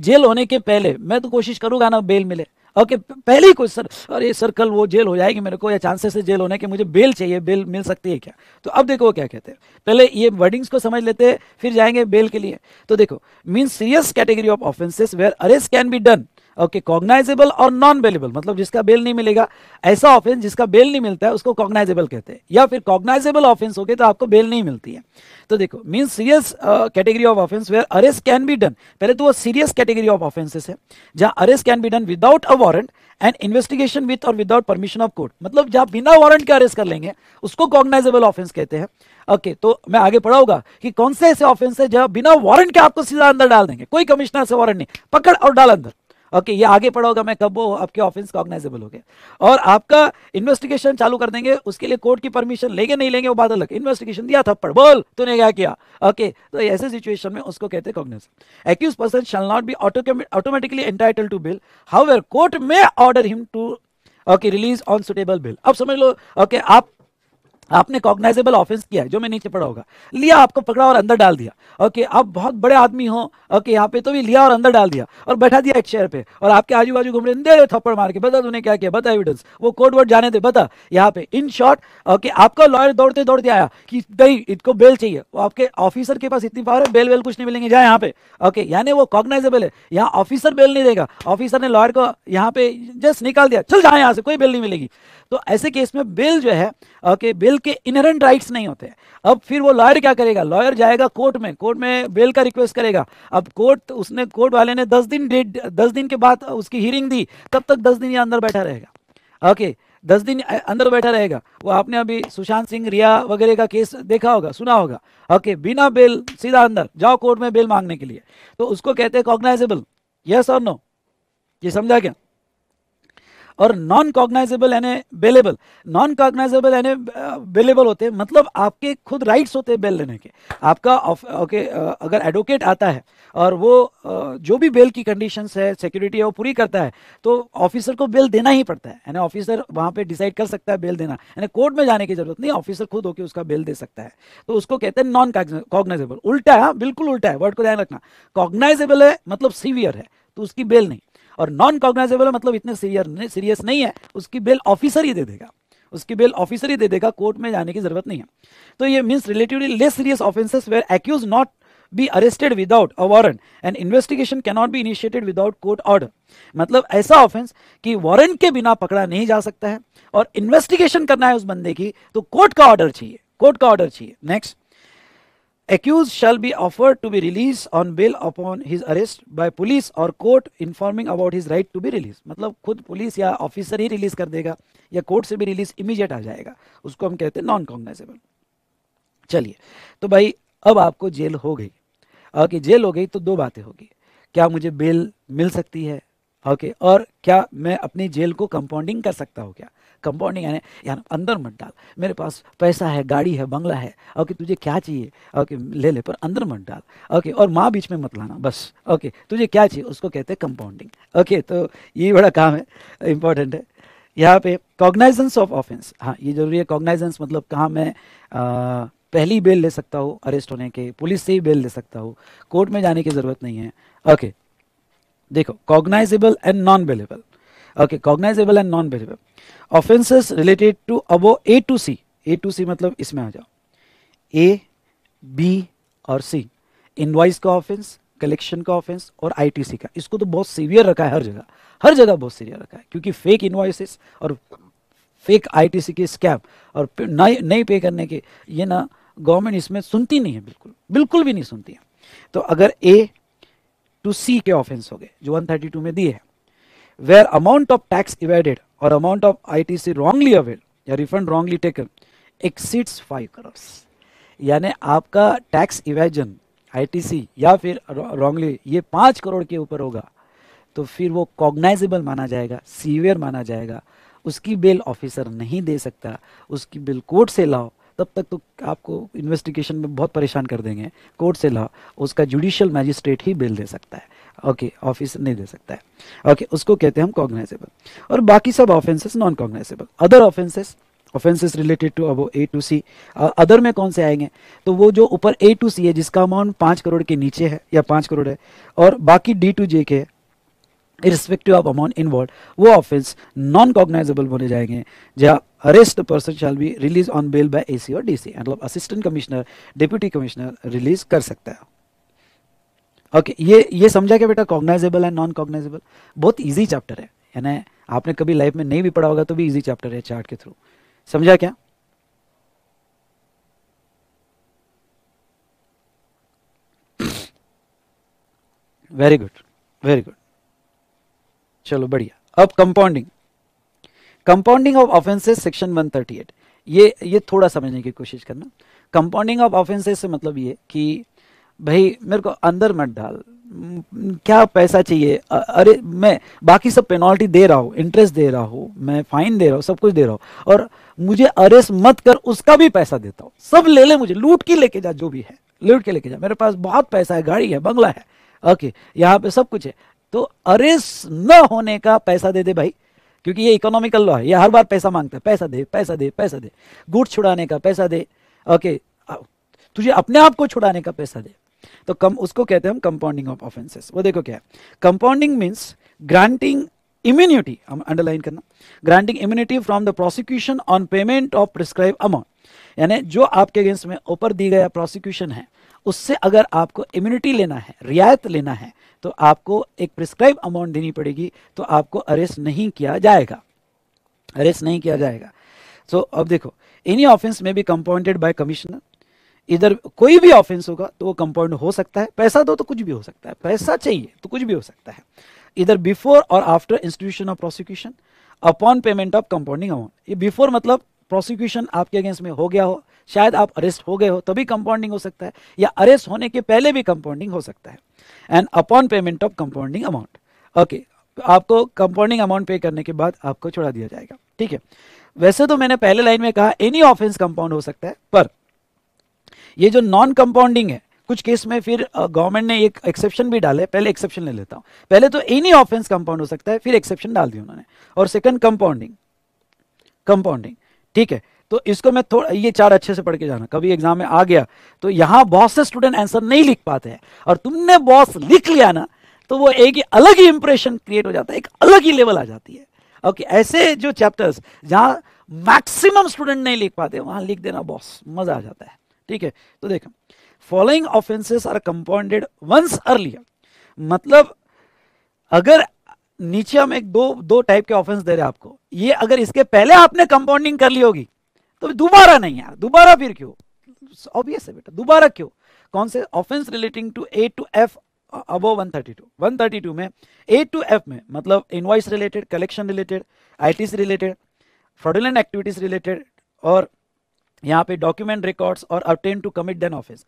जेल होने के पहले मैं तो कोशिश करूंगा ना बेल मिले ओके पहले ही कोई सर अरे सर कल वो जेल हो जाएगी मेरे को या चांसेस है जेल होने के मुझे बेल चाहिए बेल मिल सकती है क्या तो अब देखो वो क्या कहते हैं पहले ये वर्डिंग्स को समझ लेते हैं फिर जाएंगे बेल के लिए तो देखो mean serious category of offences where arrest can be done okay cognizable और नॉन बेलेबल मतलब जिसका बेल नहीं मिलेगा ऐसा ऑफेंस जिसका बेल नहीं मिलता है उसको कॉग्नाइजेबल कहते हैं या फिर कॉग्नाइजेबल ऑफेंस हो गए तो आपको बेल नहीं मिलती है तो देखो mean serious category of offence where arrest can be done पहले तो वो सीरियस कैटेगरी ऑफ ऑफेंसेस है जहां arrest can be done without a warrant and investigation with और विदाउट परमिशन ऑफ कोर्ट मतलब जहां बिना वारंट के अरेस्ट कर लेंगे उसको कॉग्नाइजेबल ऑफेंस कहते हैं ओके okay, तो मैं आगे पढ़ाऊंगा कि कौन से ऐसे ऑफेंस है जहां बिना वारंट के आपको सीधा अंदर डाल देंगे कोई कमिश्नर से वारंट नहीं पकड़ और डाल अंदर ओके ये आगे पढ़ोगा मैं कब वो आपके ऑफेंस कॉग्नाइजेबल हो गया और आपका इन्वेस्टिगेशन चालू कर देंगे उसके लिए कोर्ट की परमिशन लेंगे नहीं लेंगे वो बात अलग इन्वेस्टिगेशन दिया था पढ़ बोल तूने क्या किया ओके तो ऐसे सिचुएशन में उसको कहते हैं cognize accused person shall not be automatically entitled to bail how court में order him to okay release on suitable bail अब समझ लो ओके okay, आप आपने कॉग्नाइजेबल ऑफेंस किया है जो मैं नीचे पड़ा होगा लिया आपको पकड़ा और अंदर डाल दिया ओके आप बहुत बड़े आदमी हो ओके यहाँ पे तो भी लिया और अंदर डाल दिया और बैठा दिया एक चेयर पे और आपके आजू बाजू घूम रहे दे थप्पड़ मार के बता तूने क्या किया बता एविडेंस वो कोर्ट वोट जाने थे बता यहाँ पे इन शॉर्ट ओके आपका लॉयर दौड़ते दौड़ते आया कि नहीं इनको बेल चाहिए वो आपके ऑफिसर के पास इतनी पावर है बेल वेल कुछ नहीं मिलेंगे जाए यहाँ पे ओके यानी वो कॉग्नाइजेबल है यहाँ ऑफिसर बेल नहीं देगा ऑफिसर ने लॉयर को यहाँ पे जस्ट निकाल दिया चल जाए यहाँ से कोई बेल नहीं मिलेगी तो ऐसे केस में बिल जो है ओके बिल के इनहेरेंट राइट्स नहीं होते अब फिर वो लॉयर क्या करेगा लॉयर जाएगा कोर्ट में कोर्ट में बेल का रिक्वेस्ट करेगा अब कोर्ट उसने कोर्ट वाले ने दस दिन डेट दस दिन के बाद उसकी हियरिंग दी तब तक दस दिन ये अंदर बैठा रहेगा ओके दस दिन अंदर बैठा रहेगा वो आपने अभी सुशांत सिंह रिया वगैरह का केस देखा होगा सुना होगा ओके बिना बेल सीधा अंदर जाओ कोर्ट में बेल मांगने के लिए तो उसको कहते हैं कॉग्नाइजेबल यस और नो ये समझा क्या और नॉन कॉग्नाइजेबल यानी बेलेबल नॉन कॉग्नाइजेबल यानी बेलेबल होते हैं मतलब आपके खुद राइट्स होते हैं बेल लेने के आपका ओके अगर एडवोकेट आता है और वो जो भी बेल की कंडीशंस है सिक्योरिटी है वो पूरी करता है तो ऑफिसर को बेल देना ही पड़ता है यानी ऑफिसर वहाँ पर डिसाइड कर सकता है बेल देना यानी कोर्ट में जाने की जरूरत नहीं ऑफिसर खुद होकर उसका बेल दे सकता है तो उसको कहते हैं नॉन कॉग्नाइजेबल उल्टा है बिल्कुल उल्टा है वर्ड को ध्यान रखना कॉग्नाइजेबल है मतलब सीवियर है तो उसकी बेल नहीं और नॉन कॉग्नाइजेबल मतलब इतने सीरियस नहीं है उसकी बेल ऑफिसर ही दे देगा उसकी बेल ऑफिसर ही दे देगा कोर्ट में जाने की जरूरत नहीं है तो ये means relatively less serious offences where accused not be arrested without a warrant and investigation cannot be initiated without court order मतलब ऐसा ऑफेंस कि वारंट के बिना पकड़ा नहीं जा सकता है और इन्वेस्टिगेशन करना है उस बंदे की तो कोर्ट का ऑर्डर चाहिए कोर्ट का ऑर्डर चाहिए next accused shall be offered to be released on bail upon his arrest by police or court informing about his right to be released मतलब खुद पुलिस या ऑफिसर ही रिलीज कर देगा या कोर्ट से भी रिलीज इमीजिएट आ जाएगा उसको हम कहते हैं नॉन कॉग्नाइजेबल चलिए तो भाई अब आपको जेल हो गई ओके जेल हो गई तो दो बातें होगी क्या मुझे बेल मिल सकती है ओके और क्या मैं अपनी जेल को कंपाउंडिंग कर सकता हूँ क्या कंपाउंडिंग यानी यानी अंदर मत डाल मेरे पास पैसा है गाड़ी है बंगला है ओके तुझे क्या चाहिए ओके ले ले पर अंदर मत डाल ओके और माँ बीच में मत लाना बस ओके तुझे क्या चाहिए उसको कहते हैं कंपाउंडिंग ओके तो ये बड़ा काम है इंपॉर्टेंट है यहाँ पे कॉग्नाइजेंस ऑफ ऑफेंस हाँ ये जरूरी है कॉग्नाइजेंस मतलब कहाँ मैं आ, पहली बेल ले सकता हूँ अरेस्ट होने के पुलिस से ही बेल ले सकता हूँ कोर्ट में जाने की ज़रूरत नहीं है ओके देखो cognizable and non bailable okay cognizable and non variable offences related to अब A to C A to सी मतलब इसमें आ जाओ ए बी और सी इनवाइस का ऑफेंस कलेक्शन का ऑफेंस और आईटीसी का इसको तो बहुत सीवियर रखा है हर जगह हर जगह बहुत सीवियर रखा है क्योंकि फेक इनवाइसेस और फेक आईटीसी के स्कैम और नए नए पे करने के ये ना गवर्नमेंट इसमें सुनती नहीं है बिल्कुल बिल्कुल भी नहीं सुनती है तो अगर ए टू सी के ऑफेंस हो गए जो 132 में दिए है where amount of tax evaded or amount of ITC wrongly availed या refund wrongly taken exceeds 5 crores यानी आपका टैक्स इवेजन आईटीसी या फिर रॉन्गली ये पाँच करोड़ के ऊपर होगा तो फिर वो कॉग्नाइजेबल माना जाएगा सीवियर माना जाएगा उसकी बेल ऑफिसर नहीं दे सकता उसकी बिल कोर्ट से लाओ तब तक तो आपको इन्वेस्टिगेशन में बहुत परेशान कर देंगे कोर्ट से लाओ उसका जुडिशियल मैजिस्ट्रेट ही बेल दे सकता है ओके okay, ऑफिसर नहीं दे सकता है ओके okay, उसको कहते हैं हम कॉग्नाइजेबल और बाकी सब offences non cognizable other offences offences related to अब ए टू सी अदर में कौन से आएंगे तो वो जो ऊपर ए टू सी है जिसका अमाउंट पांच करोड़ के नीचे है या पांच करोड़ है और बाकी डी टू जे के इरिस्पेक्टिव ऑफ अमाउंट इन्वॉल्व वो ऑफेंस नॉन कॉग्नाइजेबल बोले जाएंगे जहाँ arrest person shall be release on bail by AC और डीसी मतलब assistant commissioner deputy commissioner release कर सकता है ओके ये ये समझा के बेटा कॉग्नाइजेबल एंड नॉन कॉग्नाइजेबल बहुत ईजी चैप्टर है यानी आपने कभी लाइफ में नहीं भी पढ़ा होगा तो भी ईजी चैप्टर है चार्ट के थ्रू समझा क्या वेरी गुड वेरी गुड चलो बढ़िया अब compounding compounding of offences section 138 ये ये थोड़ा समझने की कोशिश करना कंपाउंडिंग ऑफ ऑफेंसेस से मतलब ये कि भाई मेरे को अंदर मत डाल क्या पैसा चाहिए अरे मैं बाकी सब पेनल्टी दे रहा हूँ इंटरेस्ट दे रहा हूँ मैं फाइन दे रहा हूँ सब कुछ दे रहा हूँ और मुझे अरेस्ट मत कर उसका भी पैसा देता हूँ सब ले ले मुझे लूट के लेके जा जो भी है लूट के लेके जा मेरे पास बहुत पैसा है गाड़ी है बंगला है ओके यहाँ पे सब कुछ है तो अरेस्ट न होने का पैसा दे दे भाई क्योंकि ये इकोनॉमिकल लॉ है ये हर बार पैसा मांगता है पैसा दे पैसा दे पैसा दे गुट छुड़ाने का पैसा दे ओके तुझे अपने आप को छुड़ाने का पैसा दे तो कम उसको कहते हैं हम कंपाउंडिंग ऑफ ऑफेंसेस वो देखो क्या है कंपाउंडिंग मीन्स ग्रांटिंग इम्यूनिटी हम अंडरलाइन करना granting immunity from the prosecution on payment of prescribe amount यानी जो आपके अगेंस्ट में ऊपर दी गया प्रोसिक्यूशन है उससे अगर आपको इम्यूनिटी लेना है रियायत लेना है तो आपको एक प्रिस्क्राइब अमाउंट देनी पड़ेगी तो आपको अरेस्ट नहीं किया जाएगा अरेस्ट नहीं किया जाएगा सो so, अब देखो any offence may be compounded by commissioner इधर कोई भी ऑफेंस होगा तो वो कंपाउंड हो सकता है पैसा दो तो कुछ भी हो सकता है पैसा चाहिए तो कुछ भी हो सकता है इधर बिफोर और after institution of prosecution upon payment of compounding amount ये बिफोर मतलब प्रोसिक्यूशन आपके अगेंस्ट में हो गया हो शायद आप अरेस्ट हो गए हो तभी कंपाउंडिंग हो सकता है या अरेस्ट होने के पहले भी कंपाउंडिंग हो सकता है and upon payment of compounding amount okay आपको कंपाउंडिंग अमाउंट पे करने के बाद आपको छोड़ा दिया जाएगा ठीक है वैसे तो मैंने पहले लाइन में कहा एनी ऑफेंस कंपाउंड हो सकता है पर ये जो नॉन कंपाउंडिंग है कुछ केस में फिर गवर्नमेंट ने एक एक्सेप्शन भी डाले पहले एक्सेप्शन ले लेता हूं पहले तो एनी ऑफेंस कंपाउंड हो सकता है फिर एक्सेप्शन डाल दिया उन्होंने और सेकंड कंपाउंडिंग कंपाउंडिंग ठीक है तो इसको मैं थोड़ा ये चार अच्छे से पढ़ के जाना कभी एग्जाम में आ गया तो यहां बहुत से स्टूडेंट आंसर नहीं लिख पाते हैं और तुमने बॉस लिख लिया ना तो वो एक ही अलग ही इंप्रेशन क्रिएट हो जाता है एक अलग ही लेवल आ जाती है ओके ऐसे जो चैप्टर्स जहां मैक्सिमम स्टूडेंट नहीं लिख पाते वहां लिख देना बॉस मज़ा आ जाता है ठीक है तो देखें following offences are compounded once earlier मतलब अगर नीचे हम एक दो दो टाइप के ऑफेंस दे रहे हैं आपको ये अगर इसके पहले आपने कंपाउंडिंग कर ली होगी तो दोबारा नहीं यार दोबारा फिर क्यों ऑब्वियस है बेटा दोबारा क्यों कौन से offence relating to A to F अब 132 132 में ए टू एफ में मतलब invoice related collection related ITC related fraudulent activities related और यहाँ पे डॉक्यूमेंट रिकॉर्ड्स और attempt to commit then offence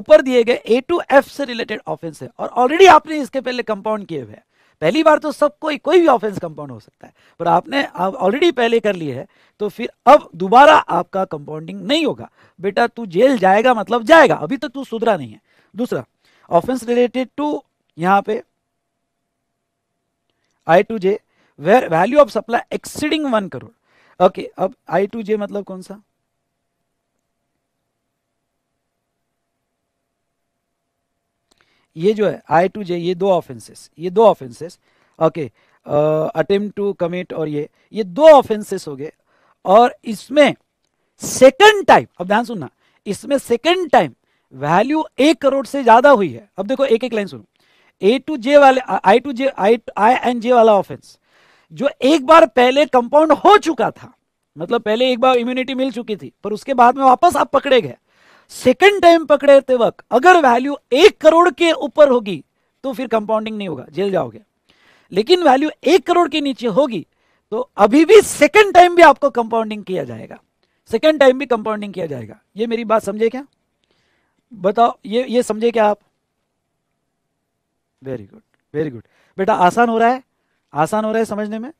ऊपर दिए गए ए टू एफ से रिलेटेड ऑफेंस है और ऑलरेडी आपने इसके पहले कंपाउंड किए हुए हैं पहली बार तो सब कोई कोई भी ऑफेंस कंपाउंड हो सकता है पर आपने ऑलरेडी पहले कर लिए है तो फिर अब दोबारा आपका कंपाउंडिंग नहीं होगा बेटा तू जेल जाएगा मतलब जाएगा अभी तक तो तू सुधरा नहीं है दूसरा ऑफेंस रिलेटेड टू यहां पे I to J where value of supply exceeding one crore okay अब आई टू जे मतलब कौन सा ये जो है आई टू जे ये दो ऑफेंसेस ये दो offences okay attempt to commit और ये ये दो ऑफेंसेस हो गए और इसमें सेकंड टाइम अब ध्यान सुनना इसमें सेकंड टाइम वैल्यू एक करोड़ से ज्यादा हुई है अब देखो एक एक लाइन सुनो ए टू जे वाले आई to J I I and जे वाला ऑफेंस जो एक बार पहले कंपाउंड हो चुका था मतलब पहले एक बार इम्यूनिटी मिल चुकी थी पर उसके बाद में वापस आप पकड़े गए सेकेंड टाइम पकड़ते वक्त अगर वैल्यू एक करोड़ के ऊपर होगी तो फिर कंपाउंडिंग नहीं होगा जेल जाओगे लेकिन वैल्यू एक करोड़ के नीचे होगी तो अभी भी सेकेंड टाइम भी आपको कंपाउंडिंग किया जाएगा सेकेंड टाइम भी कंपाउंडिंग किया जाएगा ये मेरी बात समझे क्या बताओ ये ये समझे क्या आप वेरी गुड वेरी गुड बेटा आसान हो रहा है आसान हो रहा है समझने में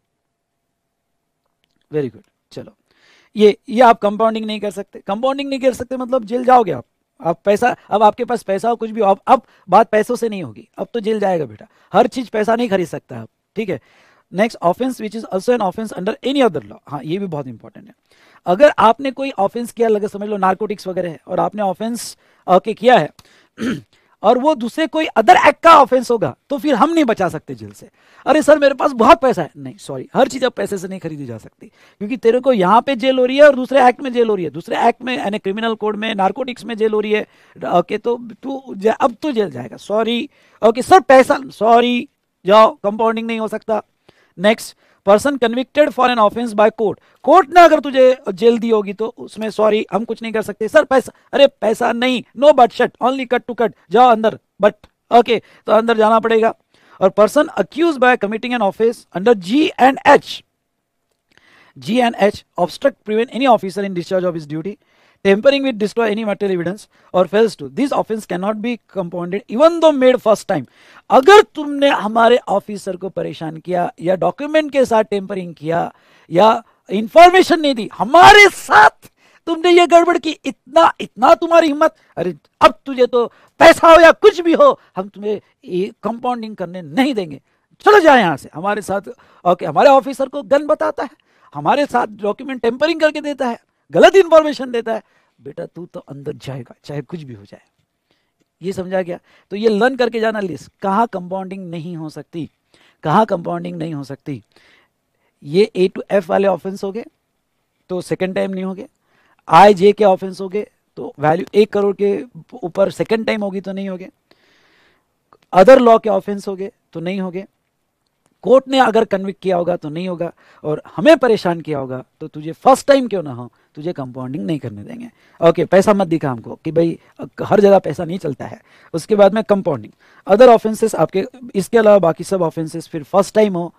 वेरी गुड चलो ये ये आप कंपाउंडिंग नहीं कर सकते कंपाउंडिंग नहीं कर सकते मतलब जेल जाओगे आप आप पैसा अब आपके पास पैसा हो कुछ भी हो अब अब बात पैसों से नहीं होगी अब तो जेल जाएगा बेटा हर चीज पैसा नहीं खरीद सकता आप ठीक है next offence which is also an offence under any other law हाँ ये भी बहुत इंपॉर्टेंट है अगर आपने कोई ऑफेंस किया लगे समझ लो नार्कोटिक्स वगैरह है और आपने ऑफेंस के किया है और वो दूसरे कोई अदर एक्ट का ऑफेंस होगा तो फिर हम नहीं बचा सकते जेल से अरे सर मेरे पास बहुत पैसा है नहीं सॉरी हर चीज़ अब पैसे से नहीं खरीदी जा सकती क्योंकि तेरे को यहाँ पे जेल हो रही है और दूसरे एक्ट में जेल हो रही है दूसरे एक्ट में यानी क्रिमिनल कोड में नार्कोटिक्स में जेल हो रही है ओके तो तू अब तो जेल जाएगा सॉरी ओके सर पैसा सॉरी जाओ कंपाउंडिंग नहीं हो सकता next person convicted for an offence by court court ने अगर तुझे जेल दी होगी तो उसमें सॉरी हम कुछ नहीं कर सकते सर पैसा अरे पैसा नहीं no but shut only cut to cut जाओ अंदर बट ओके तो अंदर जाना पड़ेगा और person accused by committing an offence under G and H G and H obstruct prevent any officer in discharge of his duty tampering with destroy any material evidence or fails to this offense cannot be compounded even though made first time अगर तुमने हमारे officer को परेशान किया या document के साथ tampering किया या इंफॉर्मेशन नहीं दी हमारे साथ तुमने ये गड़बड़ की इतना इतना तुम्हारी हिम्मत अरे अब तुझे तो पैसा हो या कुछ भी हो हम तुम्हें कंपाउंडिंग करने नहीं देंगे चलो जाए यहाँ से हमारे साथ ओके हमारे ऑफिसर को गन बताता है हमारे साथ डॉक्यूमेंट टेम्परिंग करके देता है गलत इंफॉर्मेशन देता है बेटा तू तो अंदर जाएगा चाहे कुछ भी हो जाए ये समझा गया तो ये लर्न करके जाना लिस्ट कहाँ कंपाउंडिंग नहीं हो सकती कहाँ कंपाउंडिंग नहीं हो सकती ये ए टू एफ वाले ऑफेंस हो गए तो सेकेंड टाइम नहीं गए आई जे के ऑफेंस हो गए तो वैल्यू एक करोड़ के ऊपर सेकेंड टाइम होगी तो नहीं होगे अदर लॉ के ऑफेंस हो गए तो नहीं गए कोर्ट ने अगर कन्विक किया होगा तो नहीं होगा और हमें परेशान किया होगा तो तुझे फर्स्ट टाइम क्यों ना हो तुझे कंपाउंडिंग नहीं करने देंगे ओके पैसा मत दिखा हमको कि भाई हर जगह पैसा नहीं चलता है उसके बाद में कंपाउंडिंग अदर ऑफेंसेस आपके इसके अलावा बाकी सब ऑफेंसेस फिर फर्स्ट टाइम हो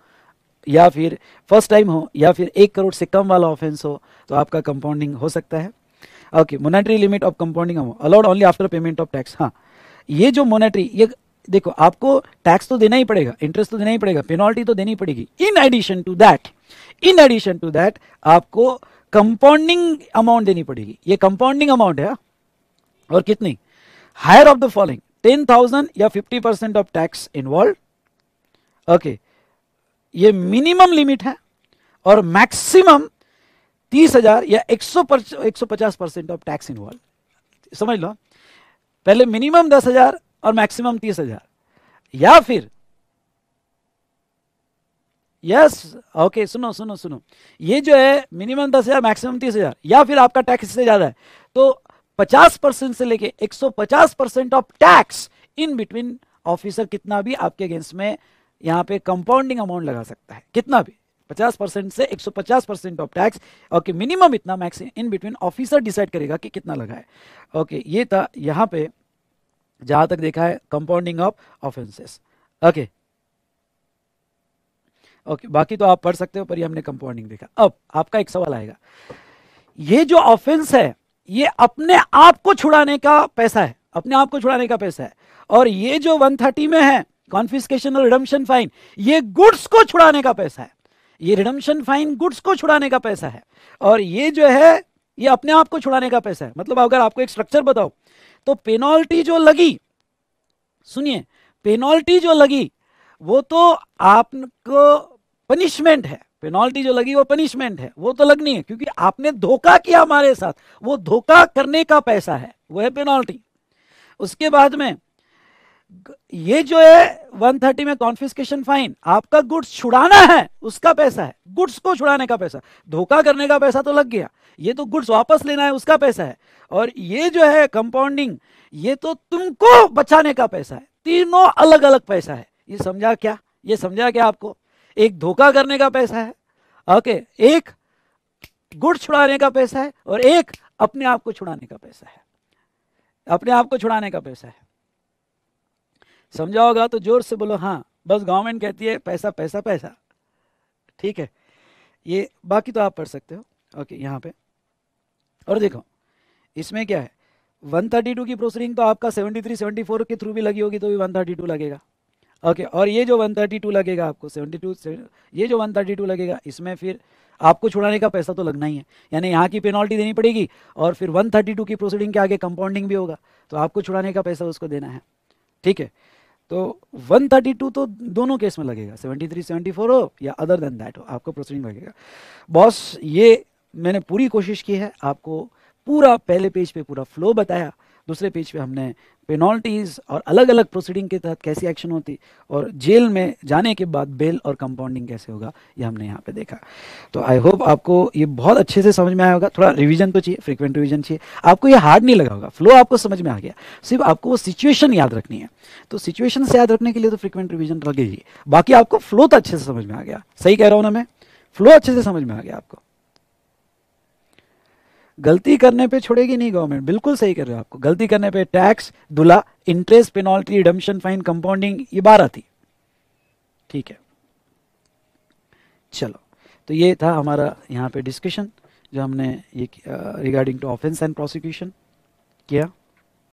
या फिर फर्स्ट टाइम हो या फिर एक करोड़ से कम वाला ऑफेंस हो तो आपका कंपाउंडिंग हो सकता है okay monetary limit of compounding allowed only after payment of tax हाँ ये जो मोनेटरी ये देखो आपको टैक्स तो देना ही पड़ेगा इंटरेस्ट तो देना ही पड़ेगा पेनल्टी तो देनी पड़ेगी in addition to that in addition to that आपको कंपाउंडिंग अमाउंट देनी पड़ेगी ये कंपाउंडिंग अमाउंट है और कितनी higher of the following ten thousand या fifty percent of tax involved okay ये मिनिमम लिमिट है और मैक्सिमम तीस हजार या एक सौ एक सौ पचास परसेंट ऑफ टैक्स इन्वॉल्व समझ लो पहले मिनिमम दस हजार और मैक्सिमम तीस हजार या फिर यस ओके सुनो सुनो सुनो ये जो है मिनिमम दस हज़ार मैक्सिमम तीस हज़ार या फिर आपका टैक्स इससे ज़्यादा है तो पचास परसेंट से लेके एक सौ पचास percent of tax in between officer कितना भी आपके अगेंस्ट में यहाँ पे कंपाउंडिंग अमाउंट लगा सकता है कितना भी पचास परसेंट से एक सौ पचास percent of tax okay minimum इतना maximum in between officer decide करेगा कि कितना लगा है ओके okay, ये था यहाँ पे जहां तक देखा है compounding of offences okay okay बाकी तो आप पढ़ सकते हो पर ये हमने कंपाउंडिंग देखा अब आपका एक सवाल आएगा ये जो ऑफेंस है ये अपने आप को छुड़ाने का पैसा है अपने आप को छुड़ाने का पैसा है और ये जो 130 में है कॉन्फिस्केशन और रिडम्शन फाइन ये गुड्स को छुड़ाने का पैसा है ये रिडम्शन फाइन गुड्स को छुड़ाने का पैसा है और ये जो है ये अपने आप को छुड़ाने का पैसा है मतलब अगर आपको एक स्ट्रक्चर बताओ तो पेनॉल्टी जो लगी सुनिए पेनॉल्टी जो लगी वो तो आपको पनिशमेंट है पेनाल्टी जो लगी वो पनिशमेंट है वो तो लगनी है क्योंकि आपने धोखा किया हमारे साथ वो धोखा करने का पैसा है वो है पेनाल्टी उसके बाद में ये जो है 130 में कॉन्फिस्केशन फाइन आपका गुड्स छुड़ाना है उसका पैसा है गुड्स को छुड़ाने का पैसा धोखा करने का पैसा तो लग गया ये तो गुड्स वापस लेना है उसका पैसा है और ये जो है कंपाउंडिंग ये तो तुमको बचाने का पैसा है तीनों अलग अलग पैसा है ये समझा क्या ये समझा क्या आपको एक धोखा करने का पैसा है ओके एक गुड़ छुड़ाने का पैसा है और एक अपने आप को छुड़ाने का पैसा है अपने आप को छुड़ाने का पैसा है समझा होगा तो जोर से बोलो हाँ बस गवर्नमेंट कहती है पैसा पैसा पैसा ठीक है ये बाकी तो आप पढ़ सकते हो ओके यहाँ पे और देखो इसमें क्या है 132 की प्रोसेसिंग तो आपका 73 74 के थ्रू भी लगी होगी तो भी 132 लगेगा ओके और ये जो 132 लगेगा आपको 72 ये जो 132 लगेगा इसमें फिर आपको छुड़ाने का पैसा तो लगना ही है यानी यहाँ की पेनल्टी देनी पड़ेगी और फिर 132 की प्रोसीडिंग के आगे कंपाउंडिंग भी होगा तो आपको छुड़ाने का पैसा उसको देना है ठीक है तो 132 तो दोनों केस में लगेगा 73 74 हो या अदर देन दैट हो आपको प्रोसीडिंग लगेगा बॉस ये मैंने पूरी कोशिश की है आपको पूरा पहले पेज पे पूरा फ्लो बताया दूसरे पेज पे हमने पेनल्टीज और अलग अलग प्रोसीडिंग के तहत कैसी एक्शन होती और जेल में जाने के बाद बेल और कंपाउंडिंग कैसे होगा ये हमने यहाँ पे देखा तो आई होप आपको ये बहुत अच्छे से समझ में आया होगा थोड़ा रिवीजन तो चाहिए फ्रीक्वेंट रिवीजन चाहिए आपको ये हार्ड नहीं लगा होगा फ्लो आपको समझ में आ गया सिर्फ आपको वो सिचुएशन याद रखनी है तो सिचुएशन से याद रखने के लिए तो फ्रिक्वेंट रिविजन तो लगेगी बाकी आपको फ्लो तो अच्छे से समझ में आ गया सही कह रहा हूँ ना मैं फ्लो अच्छे से समझ में आ गया आपको गलती करने पे छोड़ेगी नहीं गवर्नमेंट बिल्कुल सही कर रहे हो आपको गलती करने पे टैक्स दुला interest penalty redemption fine compounding ये बारह थी ठीक है चलो तो ये था हमारा यहाँ पे डिस्कशन जो हमने ये regarding to offence and prosecution किया